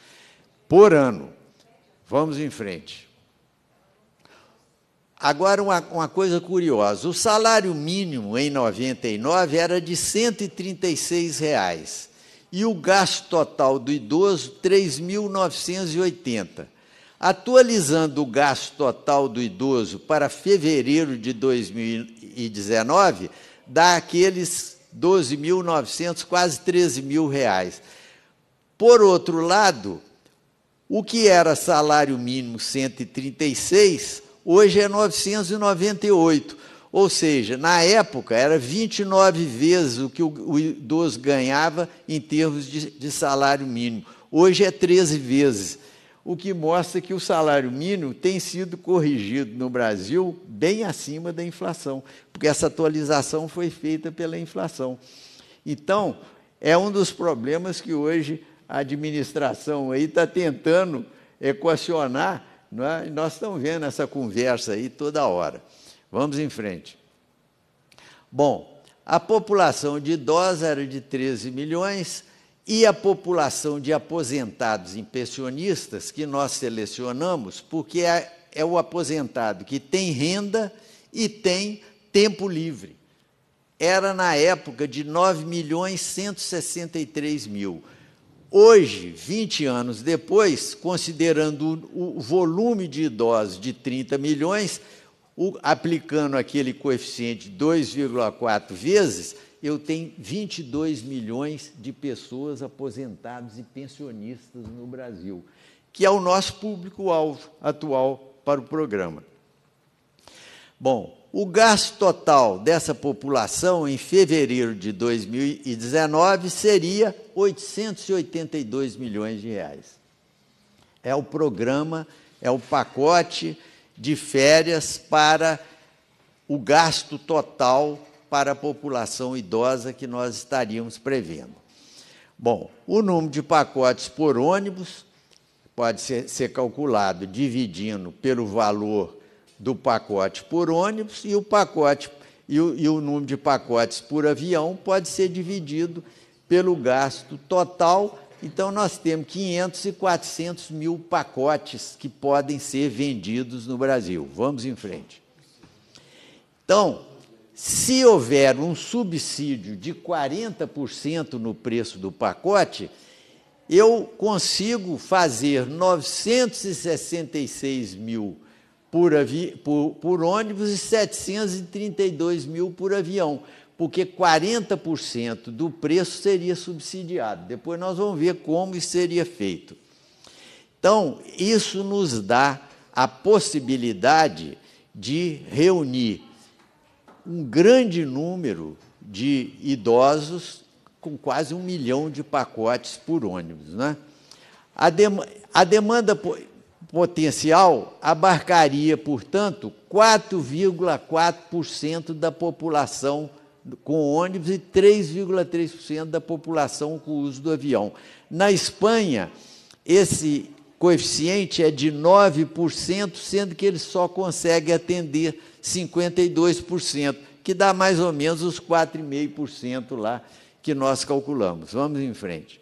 S5: por ano. Vamos em frente. Agora, uma, uma, coisa curiosa: o salário mínimo em 99 era de R$ 136. Reais e o gasto total do idoso 3.980. Atualizando o gasto total do idoso para fevereiro de 2019, dá aqueles 12.900, quase 13 mil reais. Por outro lado, o que era salário mínimo 136, hoje é 998 ou seja, na época era 29 vezes o que o, idoso ganhava em termos de, de salário mínimo. Hoje é 13 vezes, o que mostra que o salário mínimo tem sido corrigido no Brasil bem acima da inflação, porque essa atualização foi feita pela inflação. Então, é um dos problemas que hoje a administração está tentando equacionar, é? nós estamos vendo essa conversa aí toda hora. Vamos em frente. Bom, a população de idosos era de 13 milhões e a população de aposentados e pensionistas que nós selecionamos, porque é, é o aposentado que tem renda e tem tempo livre. Era na época de 9 milhões 163 mil. Hoje, 20 anos depois, considerando o, o volume de idosos de 30 milhões, o, aplicando aquele coeficiente 2,4 vezes, eu tenho 22 milhões de pessoas aposentadas e pensionistas no Brasil, que é o nosso público-alvo atual para o programa. Bom, o gasto total dessa população em fevereiro de 2019 seria 882 milhões de reais. É o programa, é o pacote de férias para o gasto total para a população idosa que nós estaríamos prevendo. Bom, o número de pacotes por ônibus pode ser, ser calculado dividindo pelo valor do pacote por ônibus e o pacote e o, e o número de pacotes por avião pode ser dividido pelo gasto total então, nós temos 500 e 400 mil pacotes que podem ser vendidos no Brasil. Vamos em frente. Então, se houver um subsídio de 40% no preço do pacote, eu consigo fazer 966 mil por, por, por ônibus e 732 mil por avião porque 40% do preço seria subsidiado. Depois nós vamos ver como isso seria feito. Então, isso nos dá a possibilidade de reunir um grande número de idosos com quase um milhão de pacotes por ônibus. Né? A, dem a demanda potencial abarcaria, portanto, 4,4% da população com ônibus e 3,3% da população com o uso do avião. Na Espanha, esse coeficiente é de 9%, sendo que ele só consegue atender 52%, que dá mais ou menos os 4,5% lá que nós calculamos. Vamos em frente.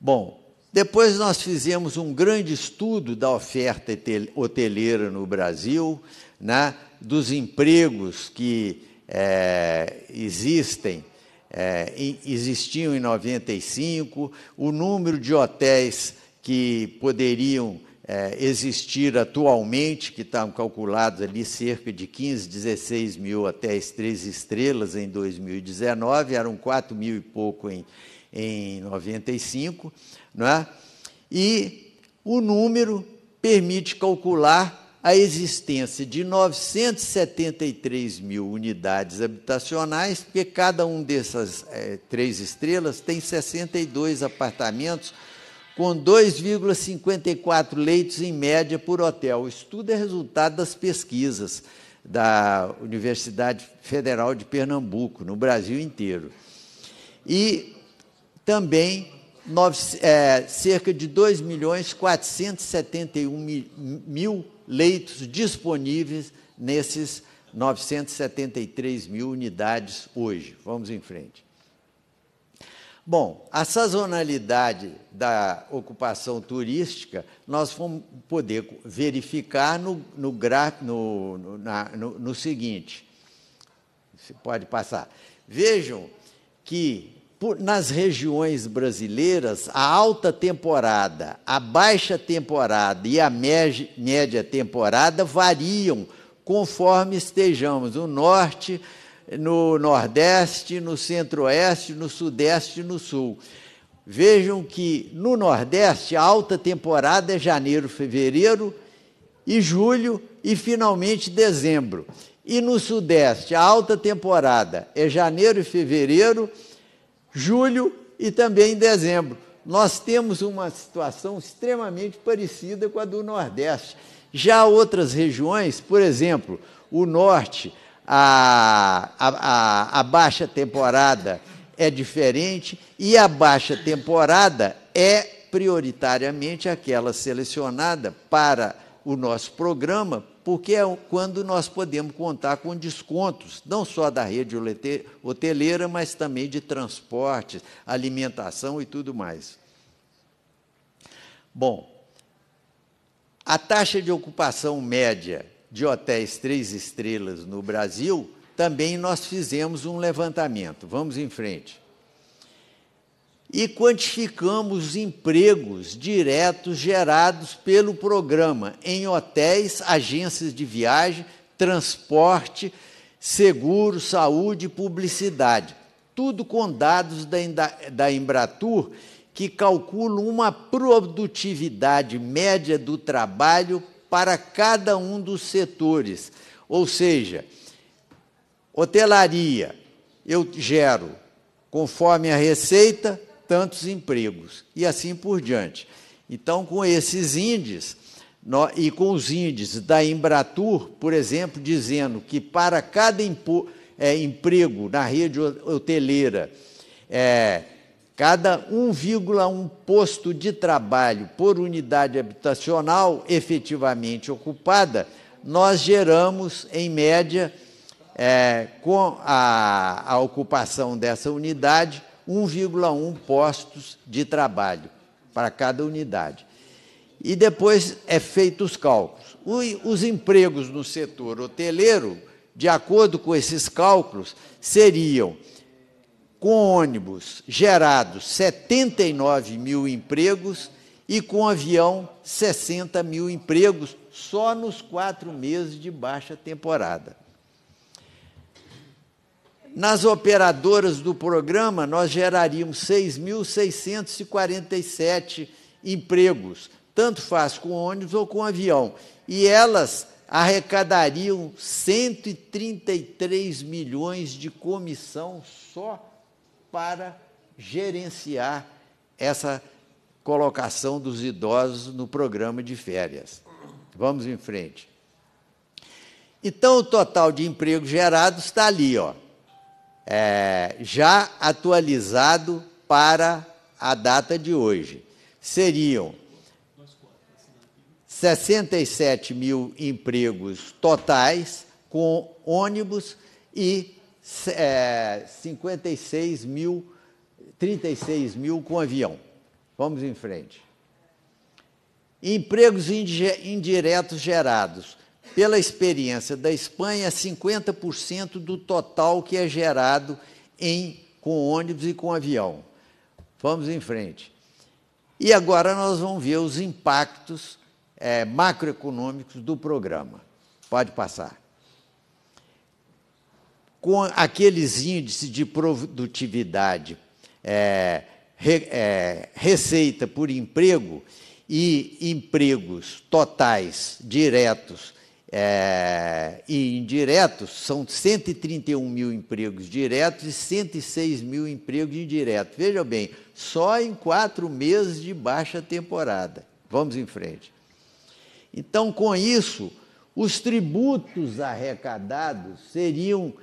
S5: Bom, depois nós fizemos um grande estudo da oferta hoteleira no Brasil, né, dos empregos que é, existem, é, existiam em 95, o número de hotéis que poderiam é, existir atualmente, que estavam calculados ali cerca de 15, 16 mil hotéis três estrelas em 2019, eram 4 mil e pouco em, em 95, não é? e o número permite calcular a existência de 973 mil unidades habitacionais, porque cada um dessas é, três estrelas tem 62 apartamentos com 2,54 leitos em média por hotel. O estudo é resultado das pesquisas da Universidade Federal de Pernambuco, no Brasil inteiro. E também nove, é, cerca de 2 milhões 471 mil leitos disponíveis nesses 973 mil unidades hoje. Vamos em frente. Bom, a sazonalidade da ocupação turística nós vamos poder verificar no, no, no, no, na, no seguinte. Você pode passar. Vejam que por, nas regiões brasileiras, a alta temporada, a baixa temporada e a média temporada variam conforme estejamos no norte, no nordeste, no centro-oeste, no sudeste e no sul. Vejam que no Nordeste a alta temporada é janeiro, fevereiro e julho e finalmente dezembro. E no Sudeste a alta temporada é janeiro e fevereiro julho e também dezembro. Nós temos uma situação extremamente parecida com a do Nordeste. Já outras regiões, por exemplo, o Norte, a, a, a, a baixa temporada é diferente e a baixa temporada é prioritariamente aquela selecionada para o nosso programa porque é quando nós podemos contar com descontos, não só da rede hoteleira, mas também de transporte, alimentação e tudo mais. Bom, a taxa de ocupação média de hotéis três estrelas no Brasil, também nós fizemos um levantamento. Vamos em frente e quantificamos empregos diretos gerados pelo programa em hotéis, agências de viagem, transporte, seguro, saúde e publicidade. Tudo com dados da, da Embratur que calculam uma produtividade média do trabalho para cada um dos setores. Ou seja, hotelaria, eu gero conforme a receita, tantos empregos, e assim por diante. Então, com esses índices, e com os índices da Embratur, por exemplo, dizendo que para cada impo, é, emprego na rede hoteleira, é, cada 1,1 posto de trabalho por unidade habitacional efetivamente ocupada, nós geramos, em média, é, com a, a ocupação dessa unidade, 1,1 postos de trabalho para cada unidade. E depois é feito os cálculos. Os empregos no setor hoteleiro, de acordo com esses cálculos, seriam com ônibus gerados 79 mil empregos e com avião 60 mil empregos só nos quatro meses de baixa temporada nas operadoras do programa, nós geraríamos 6.647 empregos, tanto faz com ônibus ou com avião. E elas arrecadariam 133 milhões de comissão só para gerenciar essa colocação dos idosos no programa de férias. Vamos em frente. Então, o total de empregos gerados está ali, ó é, já atualizado para a data de hoje. Seriam 67 mil empregos totais com ônibus e é, 56 mil, 36 mil com avião. Vamos em frente. Empregos indiretos gerados pela experiência da Espanha, 50% do total que é gerado em, com ônibus e com avião. Vamos em frente. E agora nós vamos ver os impactos é, macroeconômicos do programa. Pode passar. Com aqueles índices de produtividade, é, re, é, receita por emprego e empregos totais diretos é, e indiretos, são 131 mil empregos diretos e 106 mil empregos indiretos. Veja bem, só em quatro meses de baixa temporada. Vamos em frente. Então, com isso, os tributos arrecadados seriam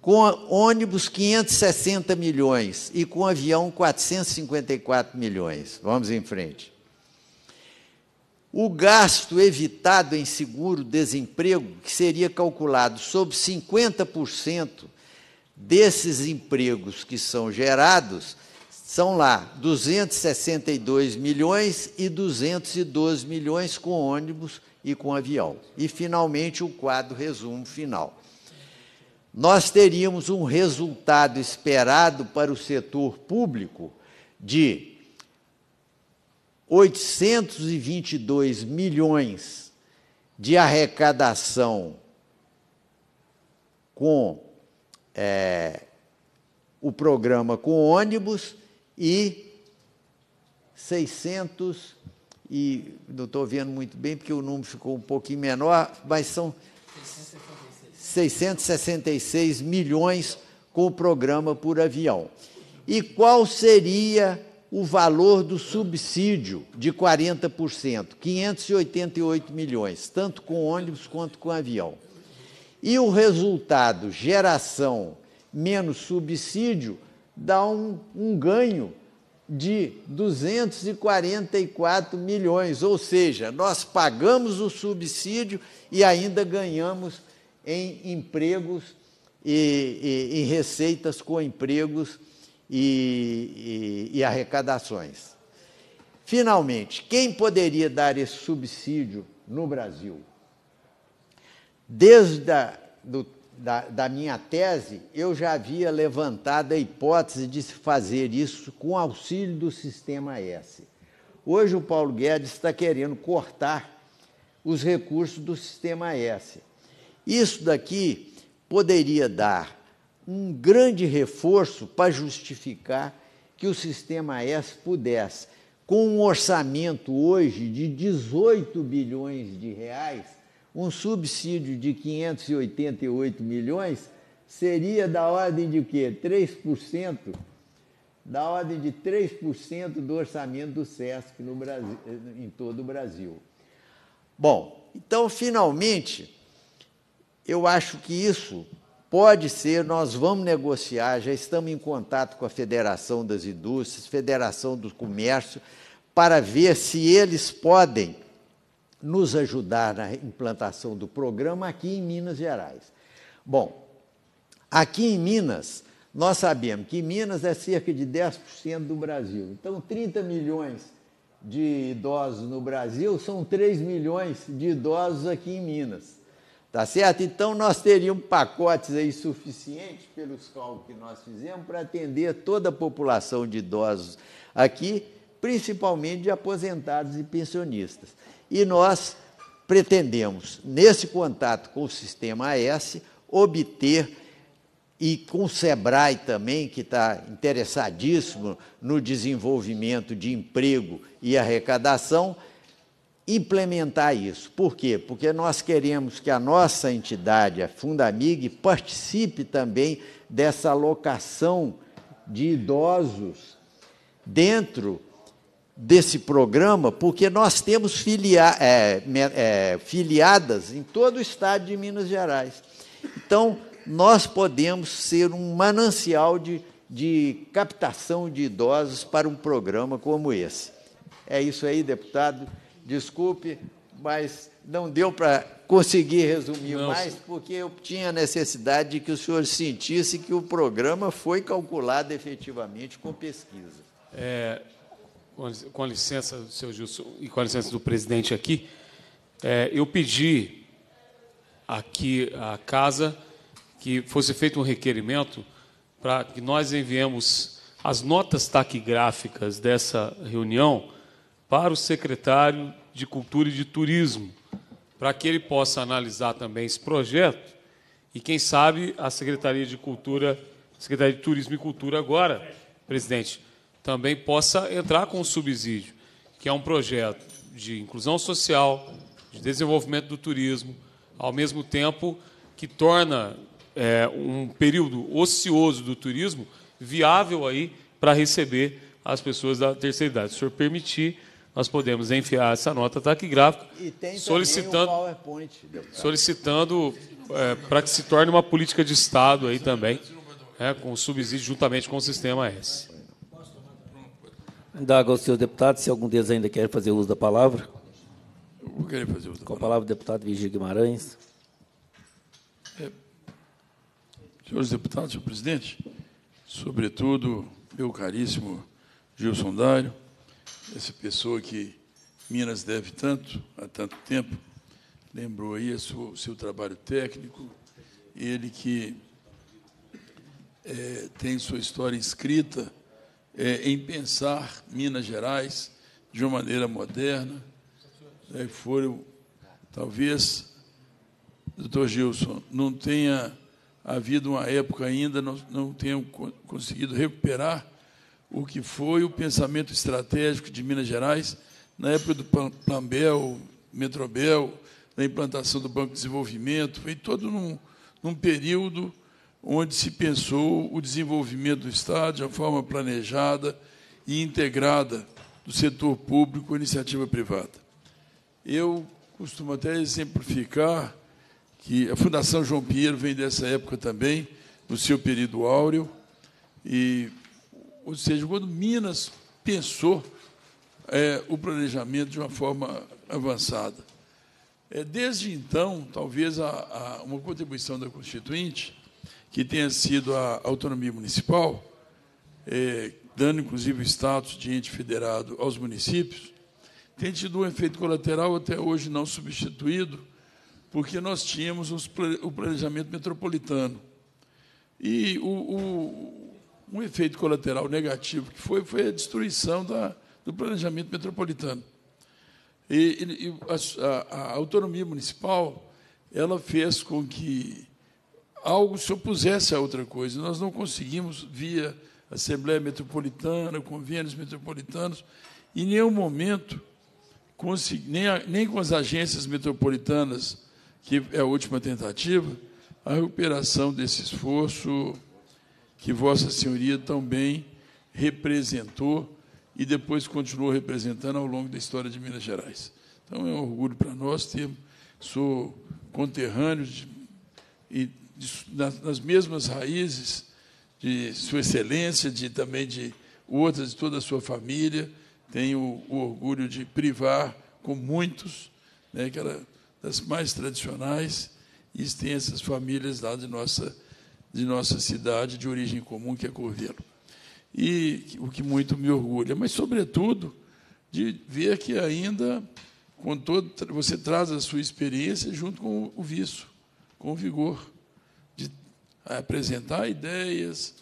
S5: com ônibus 560 milhões e com avião 454 milhões. Vamos em frente. O gasto evitado em seguro-desemprego, que seria calculado sobre 50% desses empregos que são gerados, são lá 262 milhões e 212 milhões com ônibus e com avião. E, finalmente, o quadro resumo final. Nós teríamos um resultado esperado para o setor público de 822 milhões de arrecadação com é, o programa com ônibus e 600 e não estou vendo muito bem porque o número ficou um pouquinho menor, mas são 666 milhões com o programa por avião. E qual seria o valor do subsídio de 40%, 588 milhões, tanto com ônibus quanto com avião. E o resultado, geração menos subsídio, dá um, um ganho de 244 milhões, ou seja, nós pagamos o subsídio e ainda ganhamos em empregos e, e em receitas com empregos e, e, e arrecadações. Finalmente, quem poderia dar esse subsídio no Brasil? Desde a, do, da, da, minha tese, eu já havia levantado a hipótese de se fazer isso com auxílio do sistema S. Hoje o Paulo Guedes está querendo cortar os recursos do sistema S. Isso daqui poderia dar um grande reforço para justificar que o sistema S pudesse, com um orçamento hoje de 18 bilhões de reais, um subsídio de 588 milhões seria da ordem de quê? 3%, da ordem de 3% do orçamento do SESC no Brasil, em todo o Brasil. Bom, então finalmente eu acho que isso Pode ser, nós vamos negociar, já estamos em contato com a Federação das Indústrias, Federação do Comércio, para ver se eles podem nos ajudar na implantação do programa aqui em Minas Gerais. Bom, aqui em Minas, nós sabemos que Minas é cerca de 10% do Brasil. Então, 30 milhões de idosos no Brasil são 3 milhões de idosos aqui em Minas. Tá certo? Então nós teríamos pacotes aí suficientes pelos cálculos que nós fizemos para atender toda a população de idosos aqui, principalmente de aposentados e pensionistas. E nós pretendemos, nesse contato com o sistema AS, obter e com o SEBRAE também, que está interessadíssimo no desenvolvimento de emprego e arrecadação, implementar isso. Por quê? Porque nós queremos que a nossa entidade, a Fundamig, participe também dessa alocação de idosos dentro desse programa, porque nós temos filia é, é, filiadas em todo o estado de Minas Gerais. Então, nós podemos ser um manancial de, de captação de idosos para um programa como esse. É isso aí, deputado. Desculpe, mas não deu para conseguir resumir não. mais, porque eu tinha necessidade de que o senhor sentisse que o programa foi calculado efetivamente com pesquisa.
S3: É, com licença, senhor Gilson, e com a licença do presidente aqui, é, eu pedi aqui à casa que fosse feito um requerimento para que nós enviemos as notas taquigráficas dessa reunião para o secretário de Cultura e de Turismo, para que ele possa analisar também esse projeto e, quem sabe, a Secretaria de Cultura, Secretaria de Turismo e Cultura agora, presidente, também possa entrar com o subsídio, que é um projeto de inclusão social, de desenvolvimento do turismo, ao mesmo tempo que torna é, um período ocioso do turismo viável aí para receber as pessoas da terceira idade. Se o senhor permitir, nós podemos enfiar essa nota taquigráfica tá solicitando, solicitando é, para que se torne uma política de Estado aí também, é, com subsídio juntamente com o Sistema S.
S1: Indago aos senhores deputados se algum deles ainda quer fazer uso da palavra.
S3: Eu fazer uso da palavra.
S2: Com a
S1: palavra, deputado Virgílio Guimarães.
S2: É, senhores deputados, senhor presidente, sobretudo, meu caríssimo Gilson Dário, essa pessoa que Minas deve tanto, há tanto tempo, lembrou aí o seu, trabalho técnico, ele que é, tem sua história escrita é, em pensar Minas Gerais de uma maneira moderna, né, foram, talvez, doutor Gilson, não tenha havido uma época ainda, não, não tenham conseguido recuperar o que foi o pensamento estratégico de Minas Gerais na época do Plambel, Metrobel, na implantação do Banco de Desenvolvimento, foi todo num, num período onde se pensou o desenvolvimento do Estado de uma forma planejada e integrada do setor público à iniciativa privada. Eu costumo até exemplificar que a Fundação João Pinheiro vem dessa época também, no seu período áureo, e ou seja, quando Minas pensou é, o planejamento de uma forma avançada. É, desde então, talvez a, a, uma contribuição da Constituinte, que tenha sido a autonomia municipal, é, dando inclusive o status de ente federado aos municípios, tem tido um efeito colateral até hoje não substituído, porque nós tínhamos os, o planejamento metropolitano. E o, o um efeito colateral negativo que foi, foi a destruição da, do planejamento metropolitano. E, e a, a, autonomia municipal ela fez com que algo se opusesse a outra coisa. Nós não conseguimos, via Assembleia Metropolitana, convênios metropolitanos, em nenhum momento, nem, a, nem com as agências metropolitanas, que é a última tentativa, a recuperação desse esforço que Vossa Senhoria também representou e depois continuou representando ao longo da história de Minas Gerais. Então é um orgulho para nós ter, sou conterrâneo de, e de, nas, nas, mesmas raízes de Sua Excelência, de também de outras de toda a sua família. Tenho o orgulho de privar com muitos, né, que era das mais tradicionais e extensas famílias lá de nossa de nossa cidade de origem comum, que é Corvelo. E o que muito me orgulha, mas, sobretudo, de ver que ainda com todo, você traz a sua experiência junto com o vício, com o vigor, de apresentar ideias,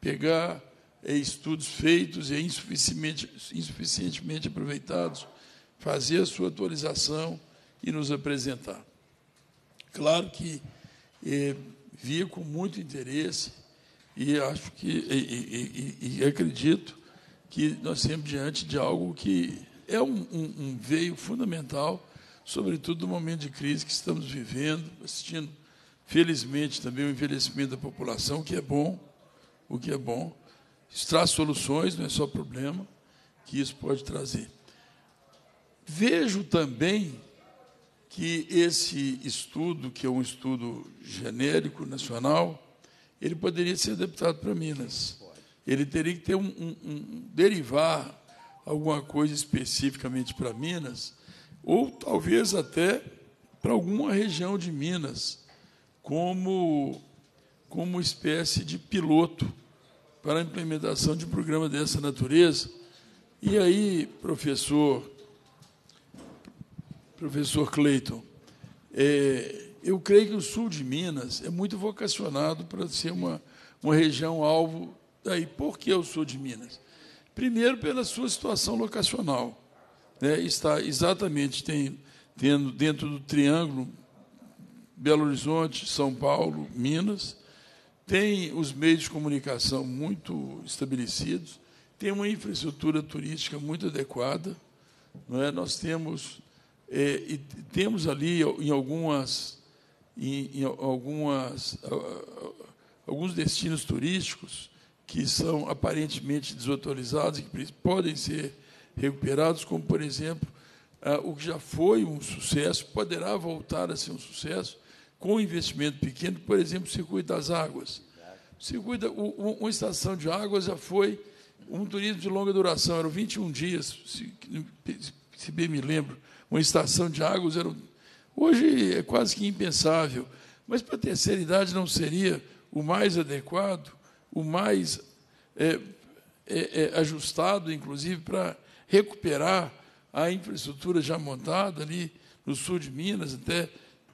S2: pegar é, estudos feitos e é insuficientemente, insuficientemente aproveitados, fazer a sua atualização e nos apresentar. Claro que eh, vi com muito interesse e acho que e, e, e, acredito que nós sempre diante de algo que é um, um, um, veio fundamental, sobretudo no momento de crise que estamos vivendo, assistindo, felizmente também o envelhecimento da população, o que é bom, o que é bom, isso traz soluções, não é só problema que isso pode trazer. Vejo também que esse estudo, que é um estudo genérico, nacional, ele poderia ser adaptado para Minas. Ele teria que ter um, um, um derivar alguma coisa especificamente para Minas, ou talvez até para alguma região de Minas, como, como espécie de piloto para a implementação de um programa dessa natureza. E aí, professor professor Cleiton, é, eu creio que o sul de Minas é muito vocacionado para ser uma, uma região alvo daí. Por que o sul de Minas? Primeiro, pela sua situação locacional. Né? Está exatamente tem, tendo dentro do triângulo Belo Horizonte, São Paulo, Minas, tem os meios de comunicação muito estabelecidos, tem uma infraestrutura turística muito adequada. Não é? Nós temos é, e temos ali em algumas em, em algumas alguns destinos turísticos que são aparentemente desautorizados e que podem ser recuperados, como, por exemplo, o que já foi um sucesso, poderá voltar a ser um sucesso, com um investimento pequeno, por exemplo, o circuito das águas. O circuito, uma estação de águas já foi um turismo de longa duração, eram 21 dias, se bem me lembro, uma estação de águas era. Hoje é quase que impensável, mas para a terceira idade não seria o mais adequado, o mais é, é, é, ajustado, inclusive, para recuperar a infraestrutura já montada ali no sul de Minas, até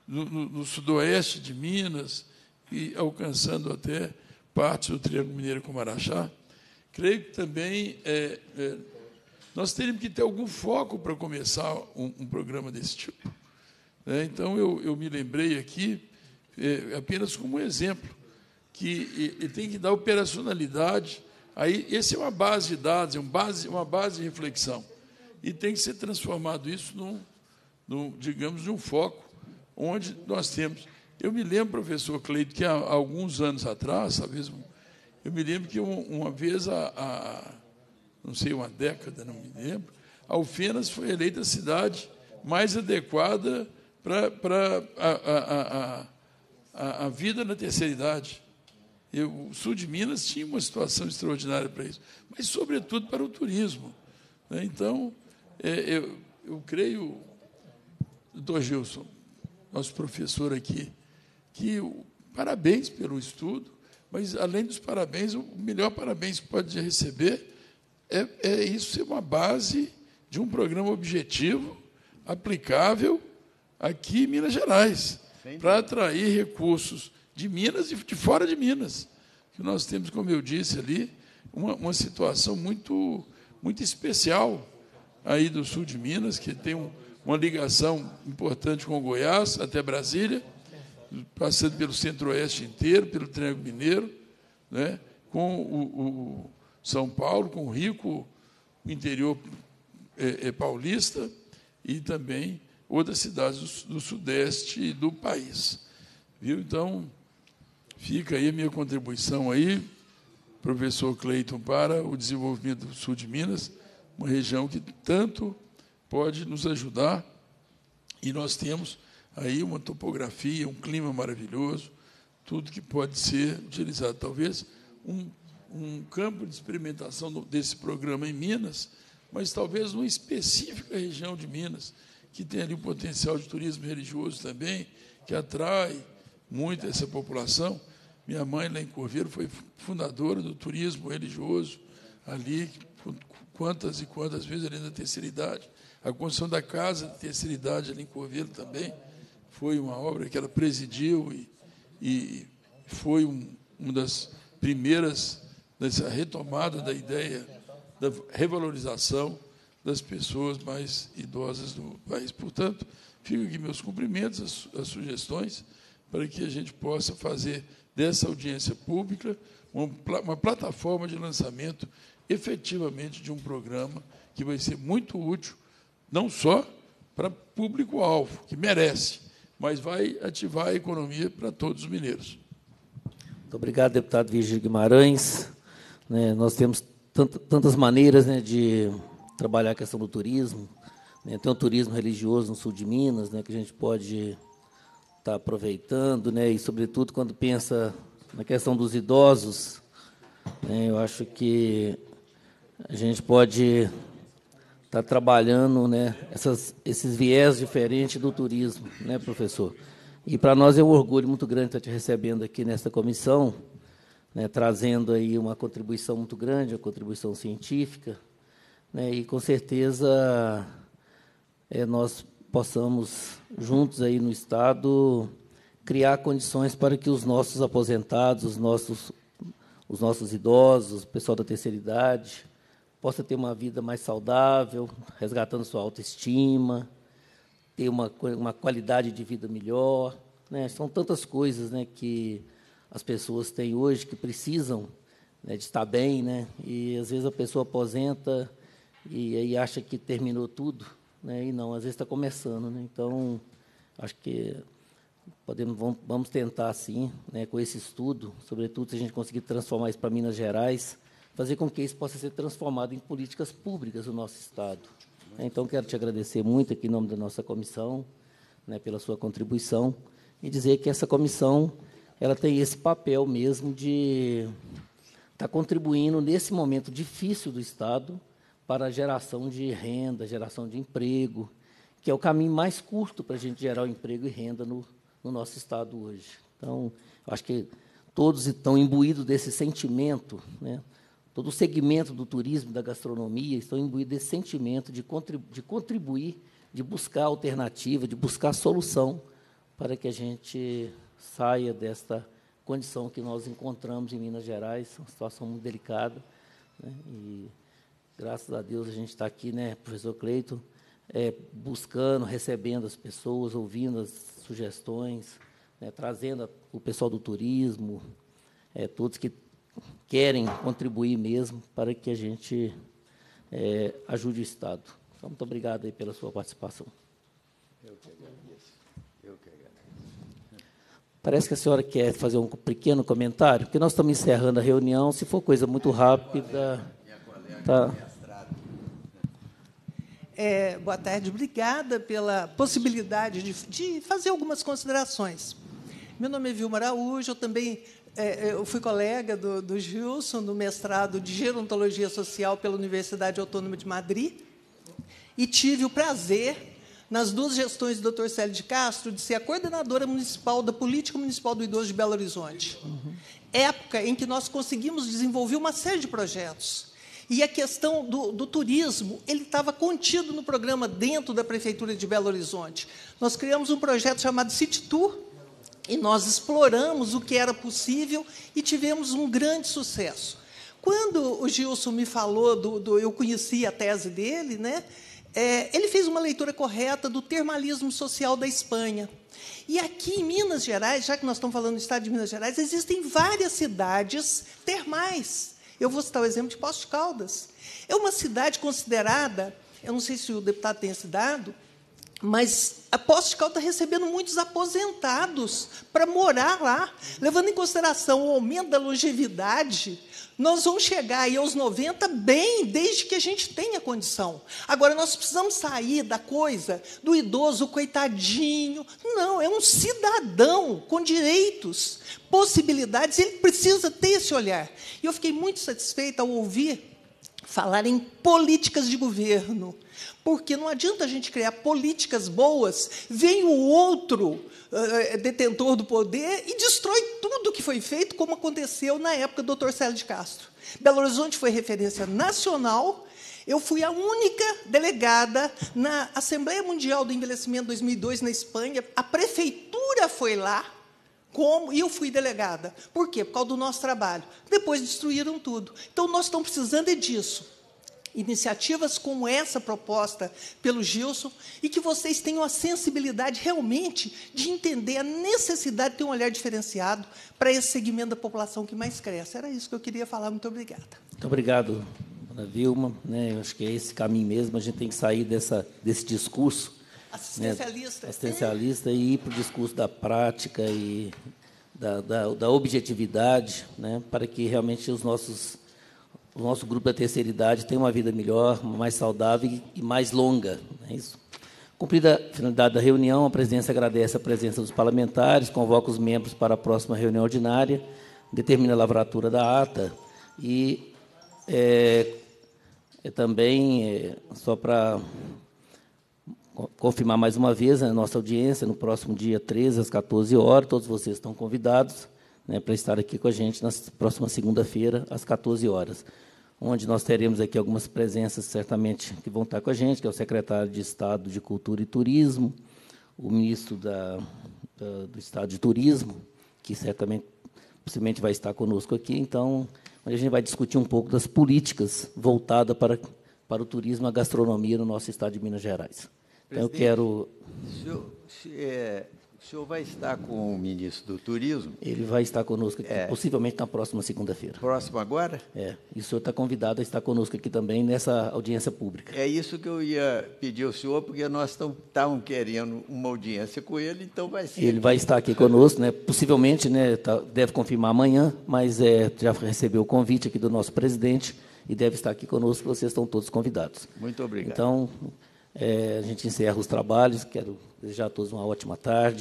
S2: no, no, no sudoeste de Minas, e alcançando até parte do Triângulo Mineiro com Marachá. Creio que também é, é, nós teríamos que ter algum foco para começar um, um programa desse tipo. Né? então, eu, eu, me lembrei aqui, é, apenas como um exemplo, que e, e tem que dar operacionalidade. Aí, esse é uma base de dados, é uma base, uma base de reflexão. E tem que ser transformado isso, num, num digamos, num foco, onde nós temos. Eu me lembro, professor Cleito, que há, alguns anos atrás, talvez, eu me lembro que uma, uma vez a, a não sei, uma década, não me lembro, Alfenas foi eleita a cidade mais adequada para a, a, a, a, vida na terceira idade. Eu, o sul de Minas tinha uma situação extraordinária para isso, mas, sobretudo, para o turismo. Né? Então, é, eu, eu creio, doutor Gilson, nosso professor aqui, que parabéns pelo estudo, mas, além dos parabéns, o melhor parabéns que pode receber é, é isso é uma base de um programa objetivo, aplicável aqui em Minas Gerais, para atrair recursos de Minas e de fora de Minas. Que nós temos, como eu disse ali, uma, uma situação muito, muito especial aí do sul de Minas, que tem um, uma ligação importante com Goiás até Brasília, passando pelo centro-oeste inteiro, pelo Triângulo Mineiro, né, com o, o são Paulo, com o rico interior é, é, paulista e também outras cidades do, do sudeste do país. Viu? Então, fica aí a minha contribuição aí, professor Cleiton, para o desenvolvimento do sul de Minas, uma região que tanto pode nos ajudar e nós temos aí uma topografia, um clima maravilhoso, tudo que pode ser utilizado. Talvez um um campo de experimentação desse programa em Minas, mas talvez uma específica região de Minas, que tem ali um potencial de turismo religioso também, que atrai muito essa população. Minha mãe, lá em Corveiro, foi fundadora do turismo religioso ali, quantas e quantas vezes ali na terceira idade. A construção da casa da terceira idade ali em Corveiro também foi uma obra que ela presidiu e, e foi um, uma das primeiras nessa retomada da ideia da revalorização das pessoas mais idosas do país. Portanto, fico aqui meus cumprimentos, as, as sugestões, para que a gente possa fazer dessa audiência pública uma, uma plataforma de lançamento efetivamente de um programa que vai ser muito útil, não só para público-alvo, que merece, mas vai ativar a economia para todos os mineiros. Muito obrigado, deputado Virgílio Guimarães.
S1: Né, nós temos tantas maneiras né, de trabalhar a questão do turismo. Né, tem o turismo religioso no sul de Minas, né, que a gente pode estar tá aproveitando, né, e, sobretudo, quando pensa na questão dos idosos, né, eu acho que a gente pode estar tá trabalhando né, essas, esses viés diferentes do turismo, né, professor? E para nós é um orgulho muito grande estar tá te recebendo aqui nesta comissão né, trazendo aí uma contribuição muito grande, uma contribuição científica, né, e com certeza é, nós possamos juntos aí no estado criar condições para que os nossos aposentados, os nossos os nossos idosos, o pessoal da terceira idade, possa ter uma vida mais saudável, resgatando sua autoestima, ter uma, uma qualidade de vida melhor. Né? São tantas coisas né, que as pessoas têm hoje, que precisam né, de estar bem, né? E às vezes a pessoa aposenta e aí acha que terminou tudo, né? E não, às vezes está começando, né? Então, acho que podemos vamos tentar sim, né, com esse estudo, sobretudo se a gente conseguir transformar isso para Minas Gerais, fazer com que isso possa ser transformado em políticas públicas do nosso estado. Então quero te agradecer muito aqui em nome da nossa comissão, né, pela sua contribuição e dizer que essa comissão ela tem esse papel mesmo de estar tá contribuindo nesse momento difícil do Estado para a geração de renda, geração de emprego, que é o caminho mais curto para a gente gerar emprego e renda no, no nosso Estado hoje. Então, acho que todos estão imbuídos desse sentimento, né? todo o segmento do turismo, da gastronomia, estão imbuídos desse sentimento de, contribu de contribuir, de buscar alternativa, de buscar solução para que a gente saia desta condição que nós encontramos em Minas Gerais, uma situação muito delicada. Né? E graças a Deus a gente está aqui, né, professor Cleito, é, buscando, recebendo as pessoas, ouvindo as sugestões, né, trazendo a, o pessoal do turismo, é, todos que querem contribuir mesmo para que a gente é, ajude o Estado. Então, muito obrigado aí pela sua participação. Eu Parece que a senhora quer fazer um pequeno comentário, porque nós estamos encerrando a reunião. Se for coisa muito rápida. Tá.
S6: É, boa tarde, obrigada pela possibilidade de, de, fazer algumas considerações. Meu nome é Vilma Araújo, eu também é, é eu fui colega do, do Gilson, no mestrado de Gerontologia Social pela Universidade Autônoma de Madrid, e tive o prazer nas duas gestões do Dr. Célio de Castro, de ser a coordenadora municipal da política municipal do idoso de Belo Horizonte. Uhum. Época em que nós conseguimos desenvolver uma série de projetos. E a questão do, do turismo, ele estava contido no programa dentro da Prefeitura de Belo Horizonte. Nós criamos um projeto chamado City Tour, e nós exploramos o que era possível e tivemos um grande sucesso. Quando o Gilson me falou, do, do eu conheci a tese dele, né? é, ele fez uma leitura correta do termalismo social da Espanha. E aqui em Minas Gerais, já que nós estamos falando do estado de Minas Gerais, existem várias cidades termais. Eu vou citar o exemplo de Posto de Caldas. É uma cidade considerada, eu não sei se o deputado tem esse dado, mas a Posto de Caldas está recebendo muitos aposentados para morar lá, levando em consideração o aumento da longevidade nós vamos chegar aí aos 90 bem, desde que a gente tenha condição. Agora, nós precisamos sair da coisa do idoso coitadinho. Não, é um cidadão com direitos, possibilidades, ele precisa ter esse olhar. E eu fiquei muito satisfeita ao ouvir falar em políticas de governo. Porque não adianta a gente criar políticas boas, vem o outro uh, detentor do poder e destrói tudo que foi feito, como aconteceu na época do Dr. Célio de Castro. Belo Horizonte foi referência nacional. Eu fui a única delegada na Assembleia Mundial do Envelhecimento 2002 na Espanha. A prefeitura foi lá como e eu fui delegada. Por quê? Por causa do nosso trabalho. Depois destruíram tudo. Então nós estamos precisando é disso iniciativas como essa proposta pelo Gilson e que vocês tenham a sensibilidade realmente de entender a necessidade de ter um olhar diferenciado para esse segmento da população que mais cresce. Era isso que eu queria falar. Muito obrigada.
S1: Muito obrigado, Ana Vilma. Né, eu acho que é esse caminho mesmo. A gente tem que sair dessa, desse discurso né? assistencialista, né, assistencialista e ir para o discurso da prática e da, da, da objetividade, né, para que realmente os nossos o nosso grupo da terceira idade tem uma vida melhor, mais saudável e mais longa. É isso? Cumprida a finalidade da reunião, a presidência agradece a presença dos parlamentares, convoca os membros para a próxima reunião ordinária, determina a lavratura da ata e é, é também, é, só para confirmar mais uma vez a nossa audiência, no próximo dia 13, às 14 horas, todos vocês estão convidados né, para estar aqui com a gente na próxima segunda-feira, às 14 horas onde nós teremos aqui algumas presenças, certamente, que vão estar com a gente, que é o secretário de Estado de Cultura e Turismo, o ministro da, da, do Estado de Turismo, que certamente possivelmente vai estar conosco aqui, então, onde a gente vai discutir um pouco das políticas voltadas para, para o turismo e a gastronomia no nosso estado de Minas Gerais. então, eu quero...
S5: Senhor, se, é, o senhor vai estar com
S1: o ministro do Turismo? Ele vai estar conosco, aqui, é. possivelmente na próxima segunda-feira. Próximo agora? É. E o senhor está convidado a estar conosco aqui também nessa audiência pública.
S5: É isso que eu ia pedir ao senhor, porque nós estávamos querendo uma audiência com ele, então vai ser. Ele aqui. vai estar
S1: aqui conosco, né? Possivelmente, né? Tá, deve confirmar amanhã, mas é, já recebeu o convite aqui do nosso presidente e deve estar aqui conosco. Vocês estão todos convidados. Muito obrigado. Então, é, a gente encerra os trabalhos. Quero desejar a todos uma ótima tarde.